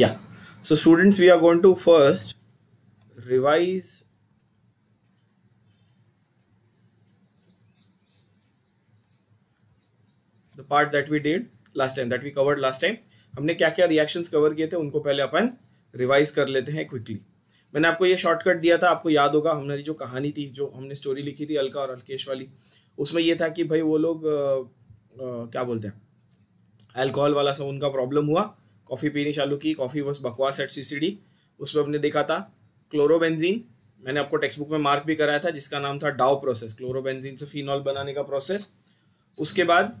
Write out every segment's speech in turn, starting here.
yeah so students we are going to first revise the part that we did last time that we covered last time हमने क्या क्या reactions cover किए थे उनको पहले अपन revise कर लेते हैं क्विकली मैंने आपको ये शॉर्टकट दिया था आपको याद होगा हमने जो कहानी थी जो हमने स्टोरी लिखी थी अलका और अलकेश वाली उसमें ये था कि भाई वो लोग आ, आ, क्या बोलते हैं अल्कोहल वाला सब उनका प्रॉब्लम हुआ कॉफ़ी पीनी चालू की कॉफ़ी बस बकवास एट सी उसमें हमने देखा था क्लोरोबेंजीन मैंने आपको टेक्स्ट बुक में मार्क भी कराया था जिसका नाम था डाओ प्रोसेस क्लोरोबेंजीन से फिनॉल बनाने का प्रोसेस उसके बाद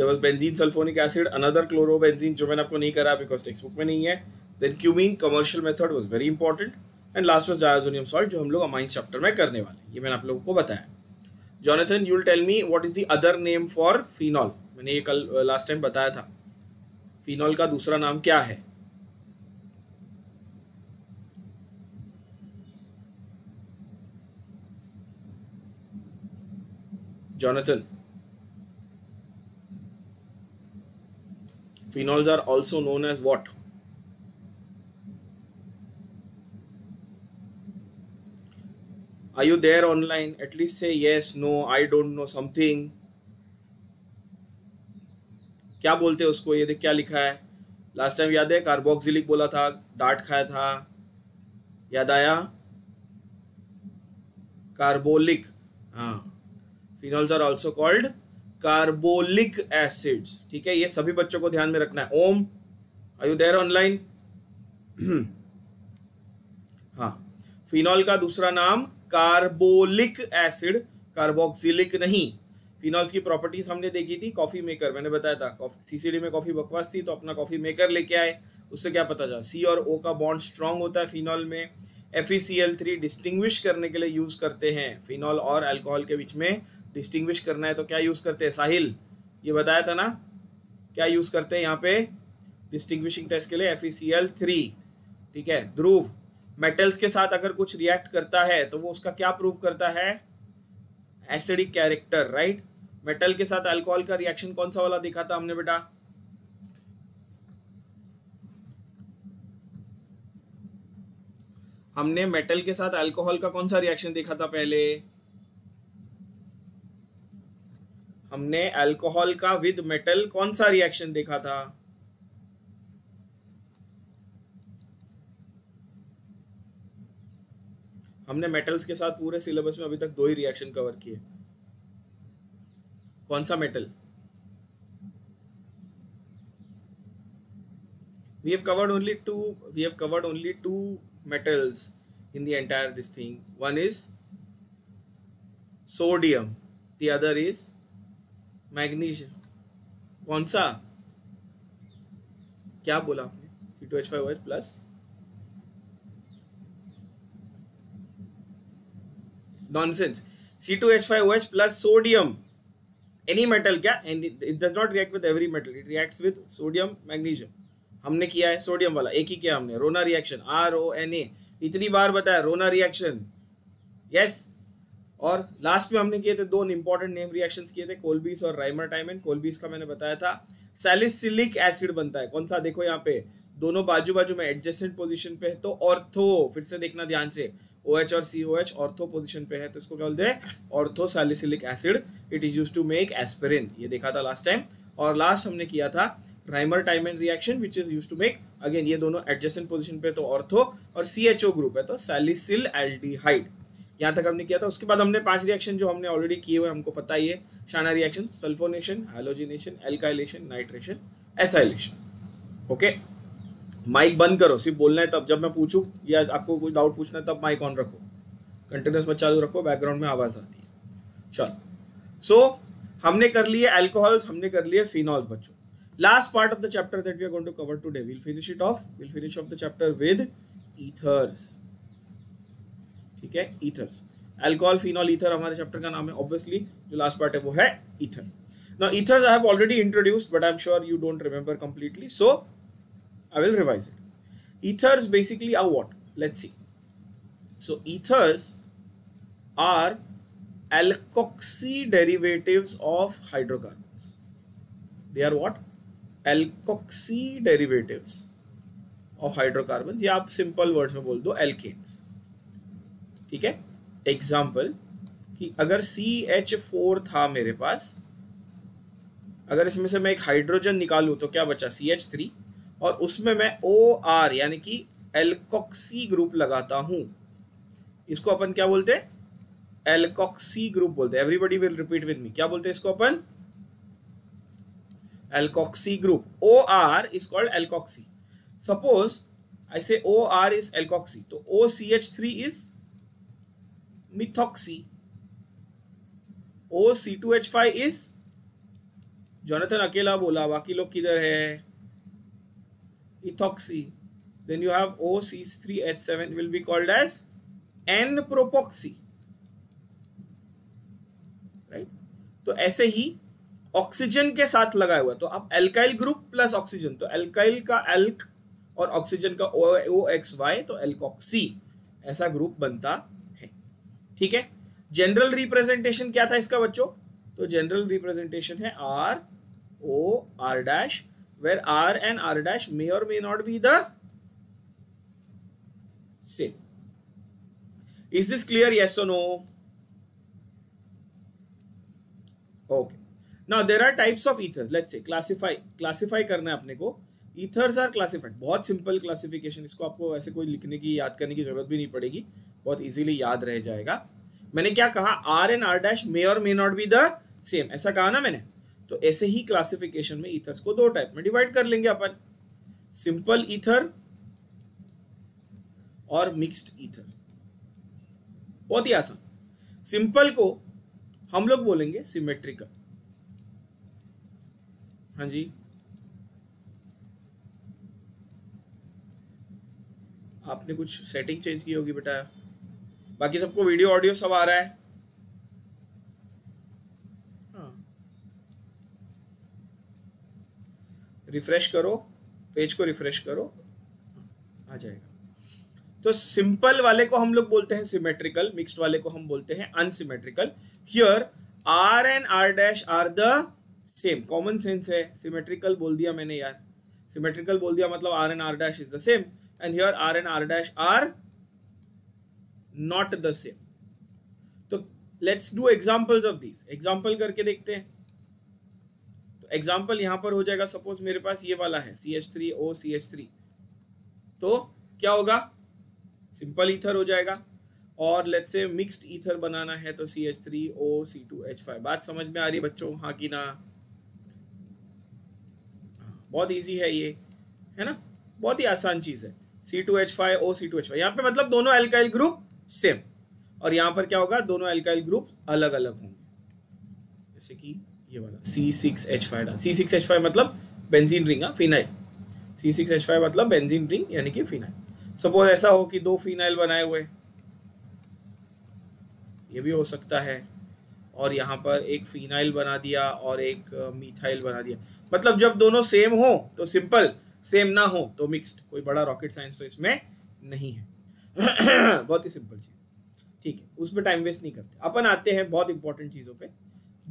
there benzene sulphonic acid another chlorobenzene जो मैंने आपको नहीं करा बिकॉज टेक्स्ट बुक में नहीं है then cumene commercial method was very important and last was diazonium salt जो हम लोग अमाइन चैप्टर में करने वाले ये मैंने आप लोगों को बताया Jonathan you'll tell me what is the other name for phenol मैंने ये कल लास्ट टाइम बताया था फिनॉल का दूसरा नाम क्या है Jonathan. Phenols are also known as what? Are you there online? At least say yes, no, I don't know something. क्या बोलते हैं उसको ये देख क्या लिखा है लास्ट टाइम याद है कार्बोक्सिलिक बोला था डाट खाया था याद आया कार्बोलिक हाँ phenols are also called carbolic acids ठीक है ये सभी बच्चों को ध्यान में रखना है Om are you there online हाँ फिनॉल का दूसरा नाम कार्बोलिक एसिड कार्बोक्सिलिक नहीं फिनॉल्स की प्रॉपर्टीज हमने देखी थी कॉफी मेकर मैंने बताया था सीसीडी में कॉफी बकवास थी तो अपना कॉफी मेकर लेके आए उससे क्या पता चला सी और ओ का बॉन्ड स्ट्रांग होता है फिनॉल में F E C L three distinguish करने के लिए यूज करते हैं फिनॉल और अल्कोहल के बीच में डिस्टिंग्विश करना है तो क्या यूज करते हैं साहिल ये बताया था ना क्या यूज करते हैं यहाँ पे डिस्टिंग्विशिंग टेस्ट के लिए F E C L three ठीक है ध्रुव मेटल्स के साथ अगर कुछ रिएक्ट करता है तो वो उसका क्या प्रूव करता है एसिडिक कैरेक्टर राइट मेटल के साथ अल्कोहल का रिएक्शन कौन सा वाला दिखा था हमने बेटा हमने मेटल के साथ अल्कोहल का कौन सा रिएक्शन देखा था पहले हमने अल्कोहल का विद मेटल कौन सा रिएक्शन देखा था हमने मेटल्स के साथ पूरे सिलेबस में अभी तक दो ही रिएक्शन कवर किए कौन सा metal we have covered only two we have covered only two metals in the entire this thing one is sodium the other is magnesium कौन सा क्या बोला आपने T two H five H plus nonsense. C2H5OH plus sodium. Any metal kya and it does not react with every metal. It reacts with sodium, magnesium. हमने किया है sodium वाला एक ही किया हमने रोना reaction R O N A इतनी बार बताया रोना रिएक्शन यस और लास्ट में हमने किए थे दो इंपॉर्टेंट नेम रिएक्शंस किए थे कोलबीस और राइमर टाइमन कोलबीस का मैंने बताया था सैलिसिलिक एसिड बनता है कौन सा देखो यहाँ पे दोनों बाजू बाजू में एडजस्टेंट पोजीशन पे है तो ऑर्थो फिर से देखना ध्यान से ओ एच और C O H ortho position पे है तो इसको क्या बोलते हैं ortho salicylic acid it is use to make aspirin ये देखा था लास्ट टाइम और लास्ट हमने किया था Reimer Tiemann and reaction which is use to make again ये दोनों एडजस्टेंट पोजिशन पे तो ऑर्थो और सी एच ओ ग्रुप है तो सैलिसिल एल्डिहाइड यहाँ तक हमने किया था उसके बाद हमने पांच रिएक्शन जो हमने ऑलरेडी किए हुए हमको पता ही है शाना reaction sulphonation halogenation alkylation nitration acylation okay okay? Mike बंद करो सिर्फ बोलना है तब जब मैं पूछूँ या आपको कोई डाउट पूछना है तब माइक ऑन रखो कंटिन्यूस मत चालू रखो बैकग्राउंड में आवाज़ आती है चलो सो so, हमने कर लिए एल्कोहल्स हमने कर लिए फिनॉल्स बच्चों last part of the chapter that we are going to cover today will finish it off will finish off the chapter with ethers ठीक है ईथर्स एल्कोहल फिनॉल ईथर हमारे चैप्टर का नाम है ऑब्वियसली जो लास्ट पार्ट है वो है ether now ethers I have already introduced but I am sure you don't remember completely so I will revise it. Ethers basically are what? Let's see. So ethers are alkoxy derivatives of hydrocarbons. They are what? Alkoxy derivatives of hydrocarbons. Yeah, simple words में bol do alkanes. ठीक है example कि अगर C H four था मेरे पास अगर इसमें से मैं एक हाइड्रोजन निकालू तो क्या बचा सी एच थ्री और उसमें मैं ओ आर यानी कि एल्कोक्सी ग्रुप लगाता हूं इसको अपन क्या बोलते हैं एल्कोक्सी ग्रुप बोलते हैं everybody will repeat with me क्या बोलते हैं इसको अपन alkoxy group O R is called alkoxy suppose I say O R is alkoxy तो O C H three is methoxy O C two H five is Jonathan अकेला बोला बाकी लोग किधर है ethoxy. Then you have OCH3H7 will be called as N-propoxy. Right तो ऐसे ही oxygen के साथ लगा हुआ तो आप एल्काइल ग्रुप प्लस ऑक्सीजन तो एल्काइल का एल्क और ऑक्सीजन का ओ एक्स वाई तो एल्कोक्सी ऐसा ग्रुप बनता है ठीक है जनरल रिप्रेजेंटेशन क्या था इसका बच्चों तो जनरल रिप्रेजेंटेशन है R O R dash where r and r dash may or may not be the same. Is this clear? Yes or no? Okay. Now there are types of ethers. Let's say classify classify करना है अपने को ethers are classified बहुत simple classification इसको आपको ऐसे कोई लिखने की याद करने की जरूरत भी नहीं पड़ेगी बहुत इजीली याद रह जाएगा मैंने क्या कहा R and R dash may और may not be the same ऐसा कहा ना मैंने तो ऐसे ही क्लासिफिकेशन में ईथर्स को दो टाइप में डिवाइड कर लेंगे अपन सिंपल ईथर और मिक्स्ड ईथर बहुत ही आसान सिंपल को हम लोग बोलेंगे सिमेट्रिकल हाँ जी आपने कुछ सेटिंग चेंज की होगी बेटा बाकी सबको वीडियो ऑडियो सब आ रहा है रिफ्रेश करो पेज को रिफ्रेश करो आ जाएगा तो सिंपल वाले को हम लोग बोलते हैं सिमेट्रिकल मिक्स्ड वाले को हम बोलते हैं unsymmetrical here R and R dash are the same common sense है सिमेट्रिकल बोल दिया मैंने यार सिमेट्रिकल बोल दिया मतलब R and R dash is the same and here R and R dash are not the same तो let's do examples of this example करके देखते हैं एग्जाम्पल यहां पर हो जाएगा सपोज मेरे पास ये वाला है C H three O C H three तो क्या होगा सिंपल ईथर हो जाएगा और लेट्स से मिक्स्ड ईथर बनाना है तो C H three O C two H five बात समझ में आ रही है बच्चों हाँ कि ना बहुत ईजी है ये है ना बहुत ही आसान चीज़ है C two H five O C two H five यहाँ पे मतलब दोनों एल्काइल ग्रुप सेम और यहाँ पर क्या होगा दोनों एल्काइल ग्रुप अलग अलग होंगे जैसे कि ये वाला सी सिक्स एच फाइव डाल सी सिक्स एच फाइव मतलब benzene ring phenyl C six H five मतलब बेंजीन रिंग यानी कि फिनाइल सपोज ऐसा हो कि दो फिनाइल बनाए हुए ये भी हो सकता है और यहाँ पर एक फिनाइल बना दिया और एक मिथाइल बना दिया मतलब जब दोनों सेम हो तो सिंपल सेम ना हो तो मिक्सड कोई बड़ा रॉकेट साइंस तो इसमें नहीं है बहुत ही सिंपल चीज़ ठीक है उसमें टाइम वेस्ट नहीं करते अपन आते हैं बहुत इंपॉर्टेंट चीज़ों पर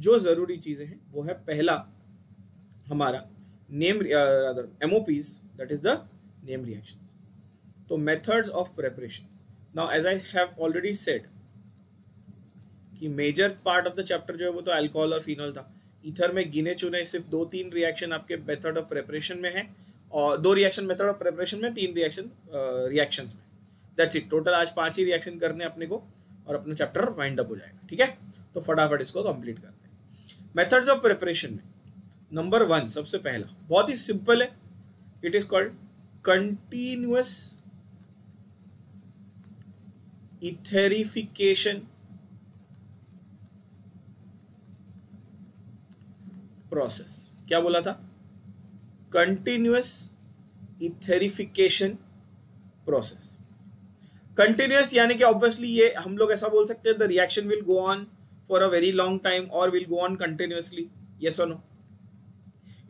जो ज़रूरी चीज़ें हैं वो है पहला हमारा name M O Ps that is the name reaction तो methods of preparation now as I have already said कि major part of the chapter जो है वो तो अल्कोहल और फिनॉल था इथर में गिने चुने सिर्फ दो तीन रिएक्शन आपके मेथड ऑफ प्रेपरेशन में है और दो रिएक्शन मेथड ऑफ प्रेपरेशन में तीन रिएक्शन रिएक्शन uh, में दैट्स इट टोटल आज पांच ही रिएक्शन करने अपने को और अपना चैप्टर वाइंड अप हो जाएगा ठीक है तो फटाफट इसको कंप्लीट कर मेथड्स ऑफ प्रिपरेशन में नंबर वन सबसे पहला बहुत ही सिंपल है it is called continuous etherification process क्या बोला था कंटिन्यूस इथेरिफिकेशन प्रोसेस कंटिन्यूस यानी कि ऑब्वियसली ये हम लोग ऐसा बोल सकते हैं the reaction will go on for a very long time or will go on continuously yes or no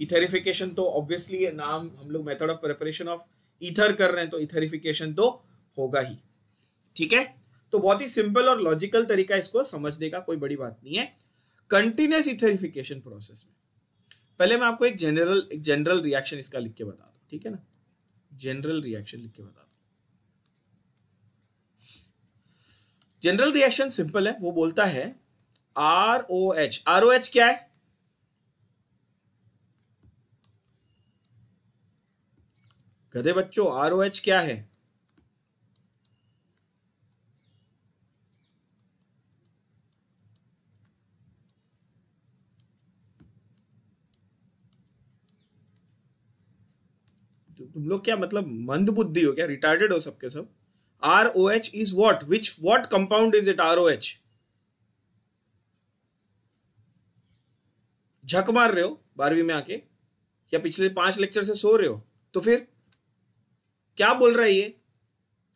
etherification तो ऑब्वियसली नाम हम लोग method of preparation of ether कर रहे हैं तो इथेरिफिकेशन तो होगा ही ठीक है तो बहुत ही सिंपल और लॉजिकल तरीका इसको समझने का कोई बड़ी बात नहीं है कंटिन्यूस इथेरिफिकेशन प्रोसेस में पहले मैं आपको एक जनरल एक जनरल रिएक्शन इसका लिख के बता दू ठीक है ना जनरल रिएक्शन लिख के बता दूं जनरल रिएक्शन सिंपल है वो बोलता है R O H R O H क्या है गधे बच्चों आर ओ एच क्या है तो तुम लोग क्या मतलब मंद बुद्धि हो क्या रिटार्डेड हो सबके सब R O H is what which what compound is it R O H झक मार रहे हो बारहवीं में आके या पिछले पांच लेक्चर से सो रहे हो तो फिर क्या बोल रहा है ये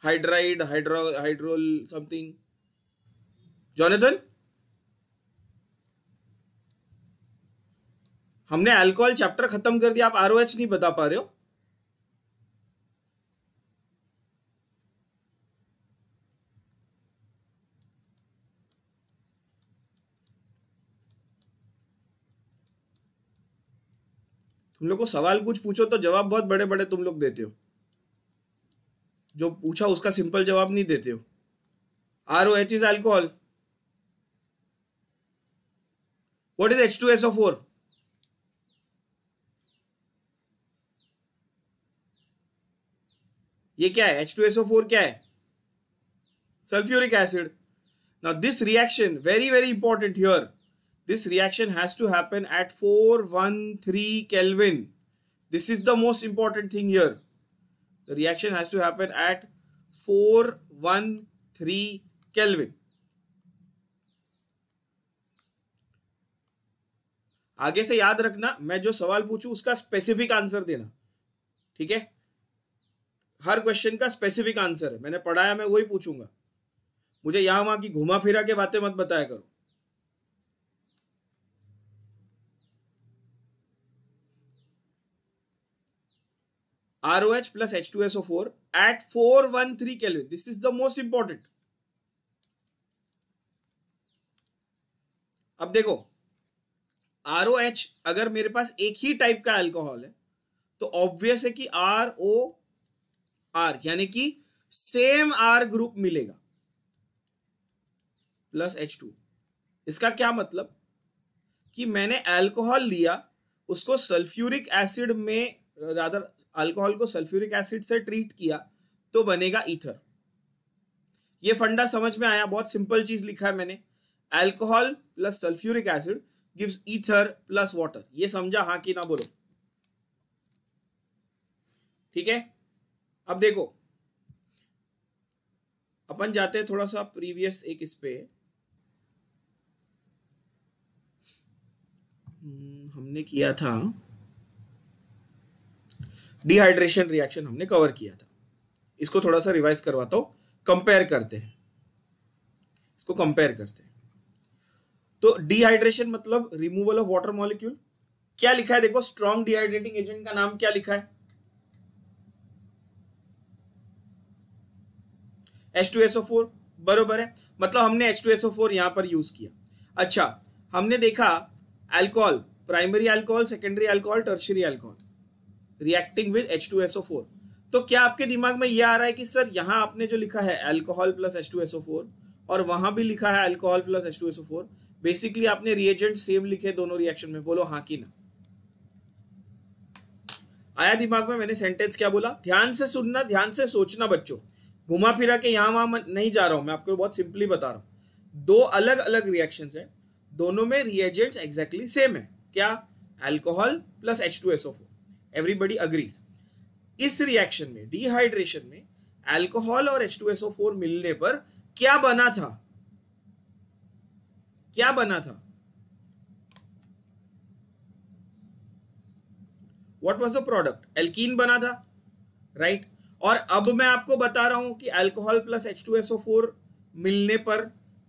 hydride hydro hydrol something Jonathan हमने अल्कोहल चैप्टर खत्म कर दिया आप आर नहीं बता पा रहे हो तुम लोग को सवाल कुछ पूछो तो जवाब बहुत बड़े बड़े तुम लोग देते हो जो पूछा उसका सिंपल जवाब नहीं देते हो R O H is alcohol what is H two S O four ये क्या है H two S O four क्या है sulphuric acid now this reaction very very important here this reaction has to happen at 413 Kelvin. This is the most important thing here. The reaction has to happen at 413 Kelvin. आगे से याद रखना मैं जो सवाल पूछूं उसका स्पेसिफिक आंसर देना ठीक है हर क्वेश्चन का स्पेसिफिक आंसर है मैंने पढ़ाया मैं वही पूछूंगा मुझे यहां वहां की घुमा फिरा के बातें मत बताया करो ROH plus H2SO4 at 413 Kelvin. This is the most important. अब देखो ROH अगर मेरे पास एक ही टाइप का अल्कोहल है तो ऑब्वियस है कि आर ओ आर यानी कि सेम आर ग्रुप मिलेगा प्लस एच टू इसका क्या मतलब कि मैंने अल्कोहल लिया उसको सल्फ्यूरिक एसिड में रादर अल्कोहल को सल्फ्यूरिक एसिड से ट्रीट किया तो बनेगा ईथर ये फंडा समझ में आया बहुत सिंपल चीज लिखा है मैंने alcohol plus sulphuric acid gives ether plus water ये समझा हाँ कि ना बोलो ठीक है अब देखो अपन जाते हैं थोड़ा सा प्रीवियस एक इस पे हम्म, हमने किया था डिहाइड्रेशन रिएक्शन हमने कवर किया था इसको थोड़ा सा रिवाइज करवाता हूँ कंपेयर करते हैं इसको कंपेयर करते हैं तो डिहाइड्रेशन मतलब रिमूवल ऑफ वाटर मॉलिक्यूल क्या लिखा है देखो स्ट्रॉन्ग डिहाइड्रेटिंग एजेंट का नाम क्या लिखा है H2SO4 बरोबर है मतलब हमने H2SO4 यहां पर यूज किया अच्छा हमने देखा alcohol primary alcohol secondary alcohol tertiary alcohol reacting with H तो क्या आपके दिमाग में यह आ रहा है कि सर यहां आपने जो लिखा है एल्कोहल प्लस एच और वहां भी लिखा है एल्कोहल प्लस एच बेसिकली आपने रिएजेंट सेम लिखे दोनों रिएक्शन में बोलो हाँ कि ना आया दिमाग में मैंने सेंटेंस क्या बोला ध्यान से सुनना ध्यान से सोचना बच्चों घुमा फिरा के यहां वहां नहीं जा रहा हूं मैं आपको बहुत सिंपली बता रहा हूं दो अलग अलग रिएक्शन है दोनों में रिएजेंट्स एग्जैक्टली सेम है क्या alcohol plus H two S O four everybody agrees इस रिएक्शन में डिहाइड्रेशन में एल्कोहल और H2SO4 मिलने पर क्या बना था क्या बना था what was the product alkene बना था राइट right? और अब मैं आपको बता रहा हूं कि अल्कोहल प्लस H2SO4 मिलने पर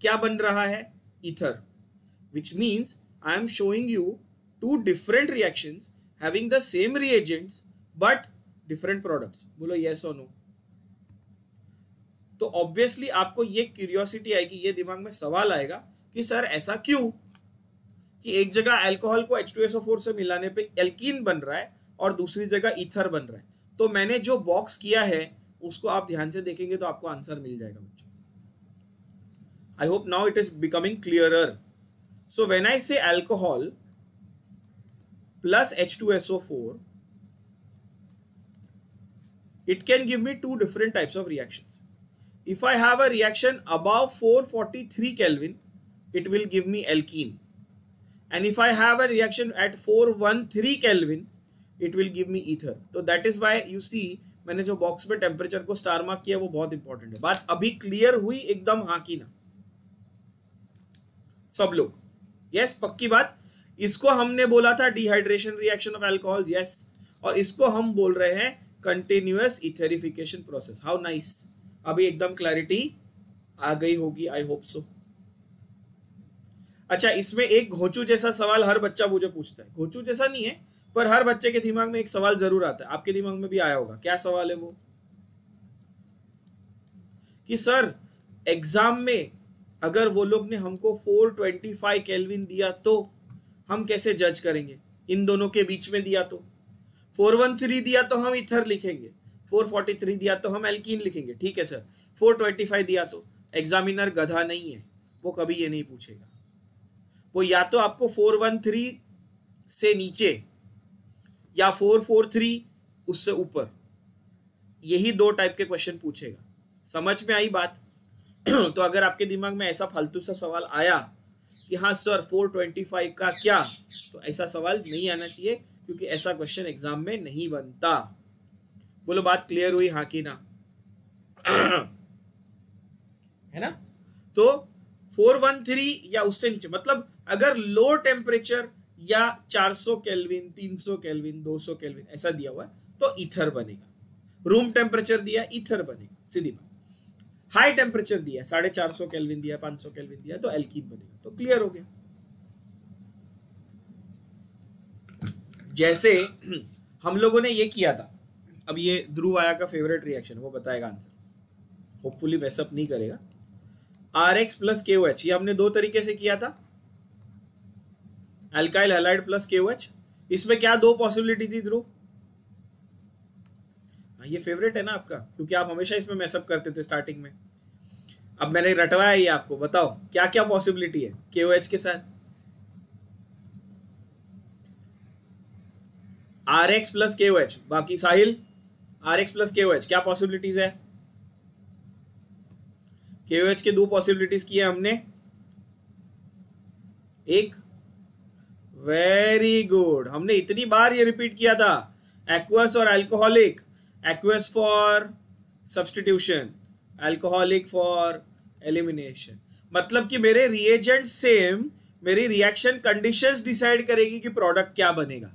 क्या बन रहा है ether which means I am showing you two different reactions having the same reagents but different products बोलो yes or no तो ऑब्वियसली आपको ये क्यूरियोसिटी आएगी ये दिमाग में सवाल आएगा कि सर ऐसा क्यों कि एक जगह अल्कोहल को H2SO4 से मिलाने पे एल्कीन बन रहा है और दूसरी जगह इथर बन रहा है तो मैंने जो बॉक्स किया है उसको आप ध्यान से देखेंगे तो आपको आंसर मिल जाएगा बच्चों I hope now it is becoming clear so when I say alcohol plus H2SO4, it can give me two different types of reactions. If I have a reaction above 443 Kelvin, it will give me alkene. And if I have a reaction at 413 Kelvin, it will give me ether तो that is why you see मैंने जो box में temperature को star mark किया वो बहुत important है बात अभी क्लियर हुई एकदम हाँ की ना सब लोग यस yes, पक्की बात इसको हमने बोला था dehydration reaction of alcohol yes और इसको हम बोल रहे हैं continuous etherification process how nice अभी एकदम क्लैरिटी आ गई होगी आई होप सो अच्छा इसमें एक घोचू जैसा सवाल हर बच्चा मुझे पूछता है घोचू जैसा नहीं है पर हर बच्चे के दिमाग में एक सवाल जरूर आता है आपके दिमाग में भी आया होगा क्या सवाल है वो कि सर एग्जाम में अगर वो लोग ने हमको 425 केल्विन दिया तो हम कैसे जज करेंगे इन दोनों के बीच में दिया तो 413 दिया तो हम इथर लिखेंगे 443 दिया तो हम एल्कीन लिखेंगे ठीक है सर 425 दिया तो एग्जामिनर गधा नहीं है वो कभी ये नहीं पूछेगा वो या तो आपको 413 से नीचे या 443 उससे ऊपर यही दो टाइप के क्वेश्चन पूछेगा समझ में आई बात तो अगर आपके दिमाग में ऐसा फालतू सा सवाल आया कि हाँ सर 425 का क्या तो ऐसा सवाल नहीं आना चाहिए क्योंकि ऐसा क्वेश्चन एग्जाम में नहीं बनता बोलो बात क्लियर हुई हाँ कि ना है ना तो 413 या उससे नीचे मतलब अगर लो टेम्परेचर या 400 सौ 300 केल्विन 200 केल्विन ऐसा दिया हुआ है तो इथर बनेगा रूम टेम्परेचर दिया इथर बनेगा सीधी बात हाई टेम्परेचर दिया साढ़े चार सौ कैलविन दिया पांच सौ कैलविन दिया तो एल्कीन बनेगा तो क्लियर हो गया जैसे हम लोगों ने ये किया था अब ये ध्रुव आया का फेवरेट रिएक्शन वो बताएगा आंसर होपफुली वैसअप नहीं करेगा आर एक्स प्लस के ओ एच ये हमने दो तरीके से किया था एल्काइल हेलाइड प्लस के ओ एच इसमें क्या दो पॉसिबिलिटी थी ध्रुव हाँ ये फेवरेट है ना आपका क्योंकि आप हमेशा इसमें मैसअप करते थे स्टार्टिंग में अब मैंने रटवाया ये आपको बताओ क्या क्या पॉसिबिलिटी है के एच के साथ R X plus K H बाकी Sahil R X plus K H क्या पॉसिबिलिटीज है के एच के दो पॉसिबिलिटीज की है हमने एक वेरी गुड हमने इतनी बार ये रिपीट किया था एक्वस और alcoholic aqueous for substitution alcoholic for elimination मतलब कि मेरे रिएजेंट सेम मेरी रिएक्शन कंडीशंस डिसाइड करेगी कि प्रोडक्ट क्या बनेगा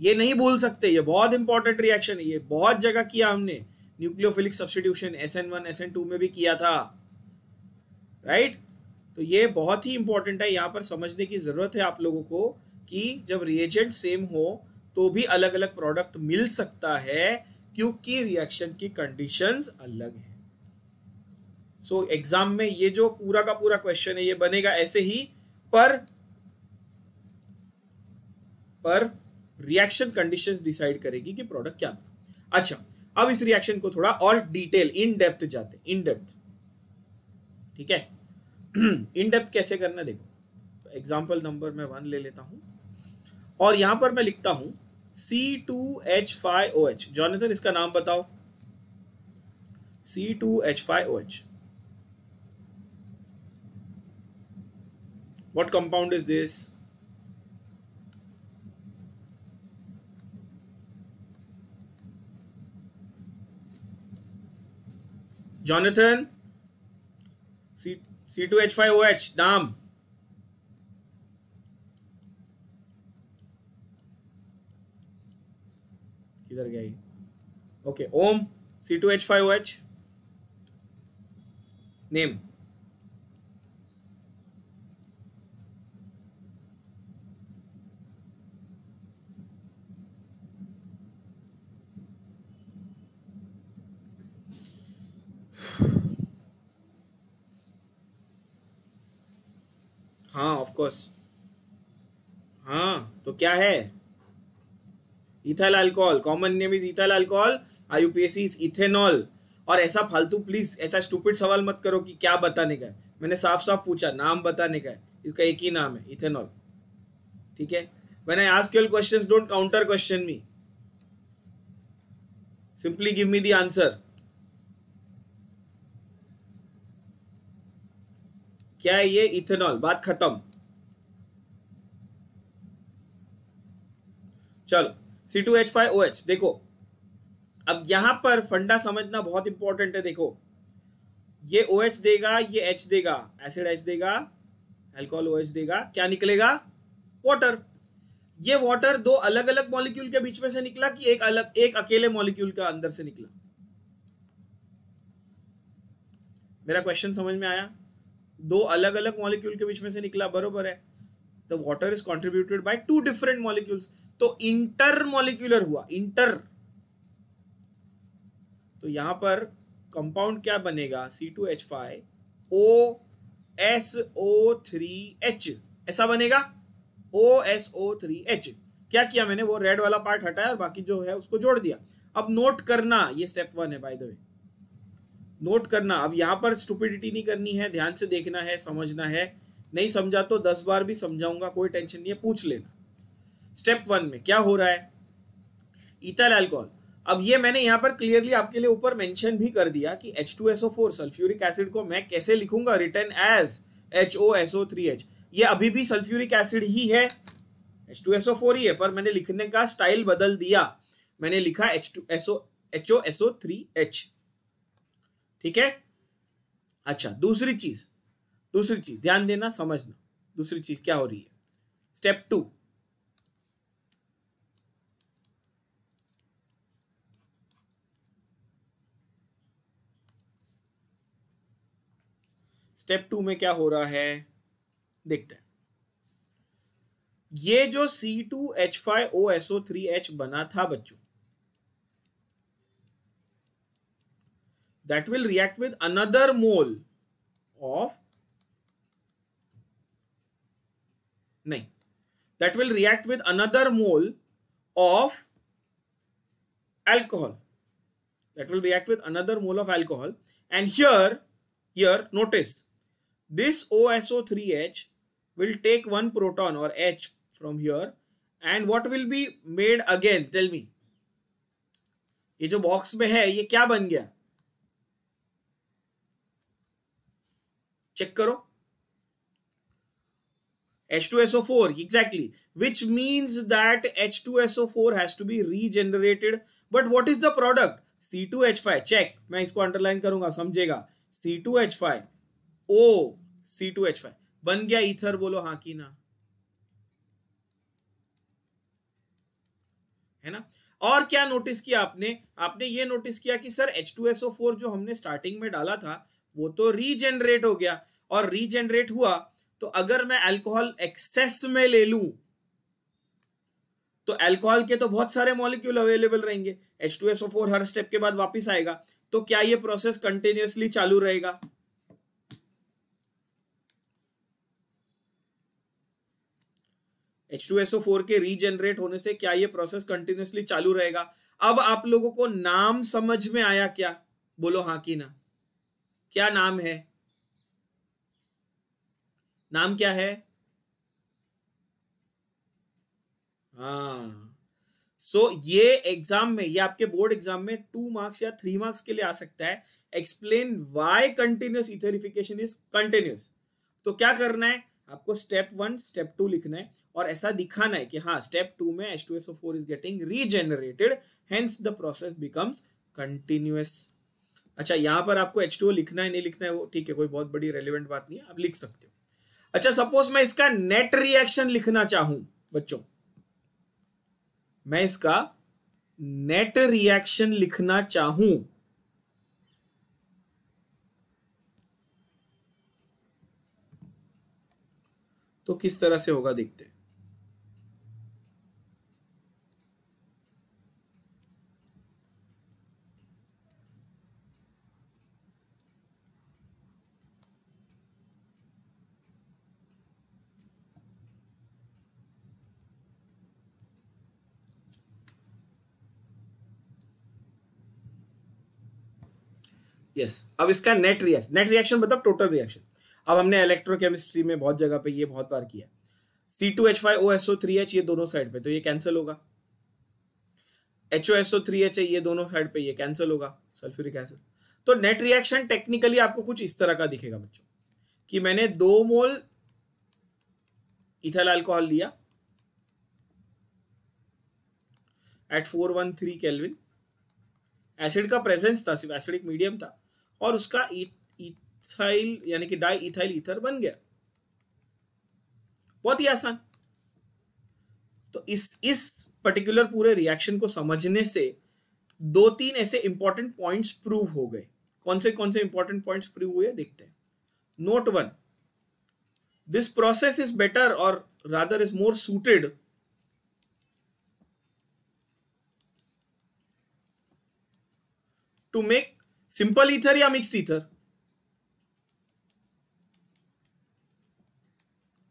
ये नहीं भूल सकते ये बहुत इंपॉर्टेंट रिएक्शन है ये बहुत जगह किया हमने nucleophilic substitution S N one S N two में भी किया था राइट right? तो ये बहुत ही इंपॉर्टेंट है यहां पर समझने की ज़रूरत है आप लोगों को कि जब रिएजेंट सेम हो तो भी अलग अलग प्रोडक्ट मिल सकता है क्योंकि रिएक्शन की कंडीशंस अलग है सो so, एग्जाम में ये जो पूरा का पूरा क्वेश्चन है ये बनेगा ऐसे ही पर पर रिएक्शन कंडीशंस डिसाइड करेगी कि प्रोडक्ट क्या बना अच्छा अब इस रिएक्शन को थोड़ा और डिटेल इन डेप्थ जाते इन डेप्थ ठीक है इन डेप्थ कैसे करना देखो एग्जाम्पल नंबर मैं वन ले लेता हूं और यहां पर मैं लिखता हूं C two H five O H Jonathan इसका नाम बताओ C two H five O H what compound is this Jonathan C C two H five O H नाम इधर गया ही okay Om C two H five H name हाँ of course हाँ तो क्या है ethyl alcohol common name is ethyl alcohol IUPAC is ethanol और ऐसा फालतू प्लीज ऐसा स्टूपिड सवाल मत करो कि क्या बताने का है मैंने साफ साफ पूछा नाम बताने का है इसका एक ही नाम है इथेनॉल ठीक है when I ask your questions don't counter question me simply give me the answer क्या है ये इथेनॉल बात खत्म चलो C two H five O H देखो अब यहां पर फंडा समझना बहुत इंपॉर्टेंट है देखो ये ओ OH एच देगा ये एच देगा एसिड एच देगा एल्कोहल ओ OH देगा क्या निकलेगा वॉटर ये वाटर दो अलग अलग मॉलिक्यूल के बीच में से निकला कि एक अलग एक अकेले मॉलिक्यूल का अंदर से निकला मेरा क्वेश्चन समझ में आया दो अलग अलग मॉलिक्यूल के बीच में से निकला बरोबर है the water is contributed by two different molecules तो इंटरमोलिक्यूलर हुआ इंटर तो यहां पर कंपाउंड क्या बनेगा C two H five O S O three H ऐसा बनेगा O S O three H क्या किया मैंने वो रेड वाला पार्ट हटाया बाकी जो है उसको जोड़ दिया अब नोट करना ये स्टेप वन है बाय द वे नोट करना अब यहां पर स्टूपिडिटी नहीं करनी है ध्यान से देखना है समझना है नहीं समझा तो दस बार भी समझाऊंगा कोई टेंशन नहीं है पूछ लेना स्टेप वन में क्या हो रहा है इथाइल एल्कोहल अब ये मैंने यहाँ पर क्लियरली आपके लिए ऊपर मेंशन भी कर दिया कि H2SO4 सल्फ्यूरिक एसिड को मैं कैसे लिखूंगा रिटर्न एज HOSO3H ये अभी भी सल्फ्यूरिक एसिड ही है H2SO4 ही है पर मैंने लिखने का स्टाइल बदल दिया मैंने लिखा H2SO HOSO3H ठीक है अच्छा दूसरी चीज दूसरी चीज ध्यान देना समझना दूसरी चीज क्या हो रही है स्टेप टू स्टेप टू में क्या हो रहा है देखते हैं ये जो C two H five O SO three H बना था बच्चों that will react with another mole of नहीं that will react with another mole of alcohol that will react with another mole of alcohol and here here notice This OSO3H will take one proton or H from here and what will be made again? Tell me. ये जो box में है ये क्या बन गया check करो H2SO4 exactly which means that H2SO4 has to be regenerated but what is the product C2H5 check मैं इसको अंडरलाइन करूंगा समझेगा C2H5 O C two H five बन गया इथर बोलो हाँ की ना है ना और क्या नोटिस किया आपने आपने ये नोटिस किया कि सर एच टू फोर जो हमने स्टार्टिंग में डाला था वो तो रीजेनरेट हो गया और रीजेनरेट हुआ तो अगर मैं अल्कोहल एक्सेस में ले लू तो अल्कोहल के तो बहुत सारे मॉलिक्यूल अवेलेबल रहेंगे H2SO4 हर स्टेप के बाद वापस आएगा तो क्या ये प्रोसेस कंटिन्यूसली चालू रहेगा H2SO4 के रीजनरेट होने से क्या ये प्रोसेस कंटिन्यूसली चालू रहेगा अब आप लोगों को नाम समझ में आया क्या बोलो हाँ की ना क्या नाम है नाम क्या है हाँ सो so, ये एग्जाम में ये आपके बोर्ड एग्जाम में टू मार्क्स या थ्री मार्क्स के लिए आ सकता है explain why continuous etherification is continuous तो क्या करना है आपको स्टेप वन स्टेप टू लिखना है और ऐसा दिखाना है कि हाँ स्टेप टू में H two S O four is getting regenerated hence the process becomes continuous अच्छा यहाँ पर आपको एच टू ओ लिखना है नहीं लिखना है वो ठीक है कोई बहुत बड़ी रेलिवेंट बात नहीं है आप लिख सकते हो अच्छा सपोज मैं इसका नेट रिएक्शन लिखना चाहूं बच्चों मैं इसका नेट रिएक्शन लिखना चाहूं तो किस तरह से होगा देखते हैं यस yes. अब इसका नेट रिएक्शन नेट रिएक्शन मतलब टोटल रिएक्शन अब हमने इलेक्ट्रोकेमिस्ट्री में बहुत जगह पे ये बहुत बार किया C two H five O SO three H ये दोनों साइड पे तो ये कैंसिल होगा H O SO three H है ये दोनों साइड पे ये कैंसिल होगा सल्फ्यूरिक एसिड तो नेट रिएक्शन टेक्निकली आपको कुछ इस तरह का दिखेगा बच्चों कि मैंने दो मोल इथाइल अल्कोहल लिया at four one three kelvin acid का प्रेजेंस था सिर्फ एसिडिक मीडियम था और उसका e इथाइल यानी कि डाई इथाइल ईथर बन गया बहुत ही आसान तो इस इस पर्टिकुलर पूरे रिएक्शन को समझने से दो तीन ऐसे इंपॉर्टेंट पॉइंट्स प्रूव हो गए कौन से कौन से इंपॉर्टेंट पॉइंट्स प्रूव हुए देखते हैं note one this process is better और rather is more suited to make simple ether या मिक्स इथर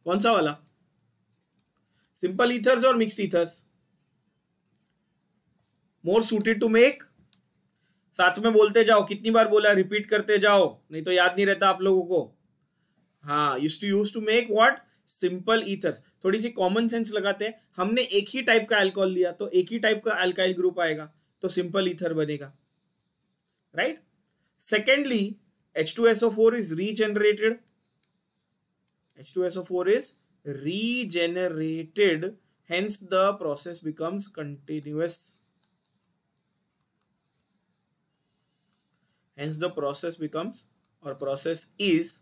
कौन सा वाला सिंपल ईथर्स और mix ethers more suited to make साथ में बोलते जाओ कितनी बार बोला रिपीट करते जाओ नहीं तो याद नहीं रहता आप लोगों को हाँ use to use to make what simple ethers थोड़ी सी कॉमन सेंस लगाते हैं हमने एक ही टाइप का एल्कोहल लिया तो एक ही टाइप का एल्काइल ग्रुप आएगा तो सिंपल ईथर बनेगा right secondly H2SO4 is regenerated H2SO4 is regenerated hence the process becomes continuous hence the process becomes or process is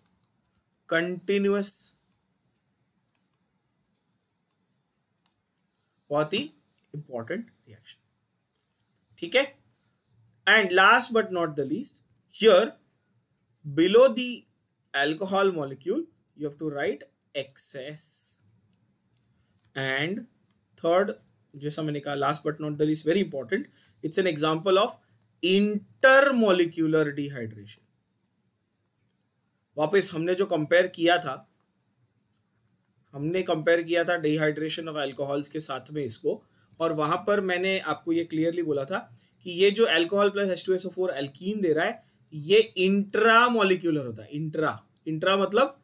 continuous for the important reaction Okay, and last but not the least here below the alcohol molecule you have to write excess and third जैसा मैंने कहा last but not the is very important it's an example of intermolecular dehydration वापस हमने जो compare किया था हमने compare किया था डिहाइड्रेशन ऑफ एल्कोहल्स के साथ में इसको और वहां पर मैंने आपको ये क्लियरली बोला था कि ये जो alcohol plus H two S O four alkene दे रहा है ये इंट्रा होता है इंट्रा इंट्रा मतलब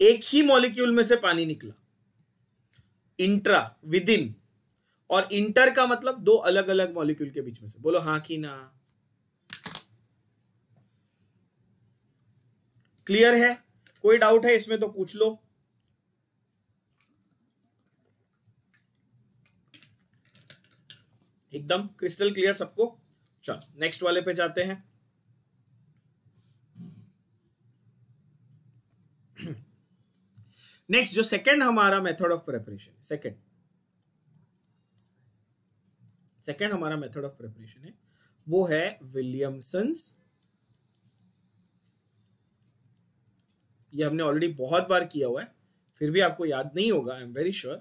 एक ही मॉलिक्यूल में से पानी निकला इंट्रा विद इन और इंटर का मतलब दो अलग अलग मॉलिक्यूल के बीच में से बोलो हाँ कि ना क्लियर है कोई डाउट है इसमें तो पूछ लो एकदम क्रिस्टल क्लियर सबको चलो नेक्स्ट वाले पे जाते हैं नेक्स्ट जो सेकंड हमारा method of preparation second second हमारा मेथड ऑफ प्रेपरेशन है वो है विलियमसन्स ये हमने ऑलरेडी बहुत बार किया हुआ है फिर भी आपको याद नहीं होगा I am very sure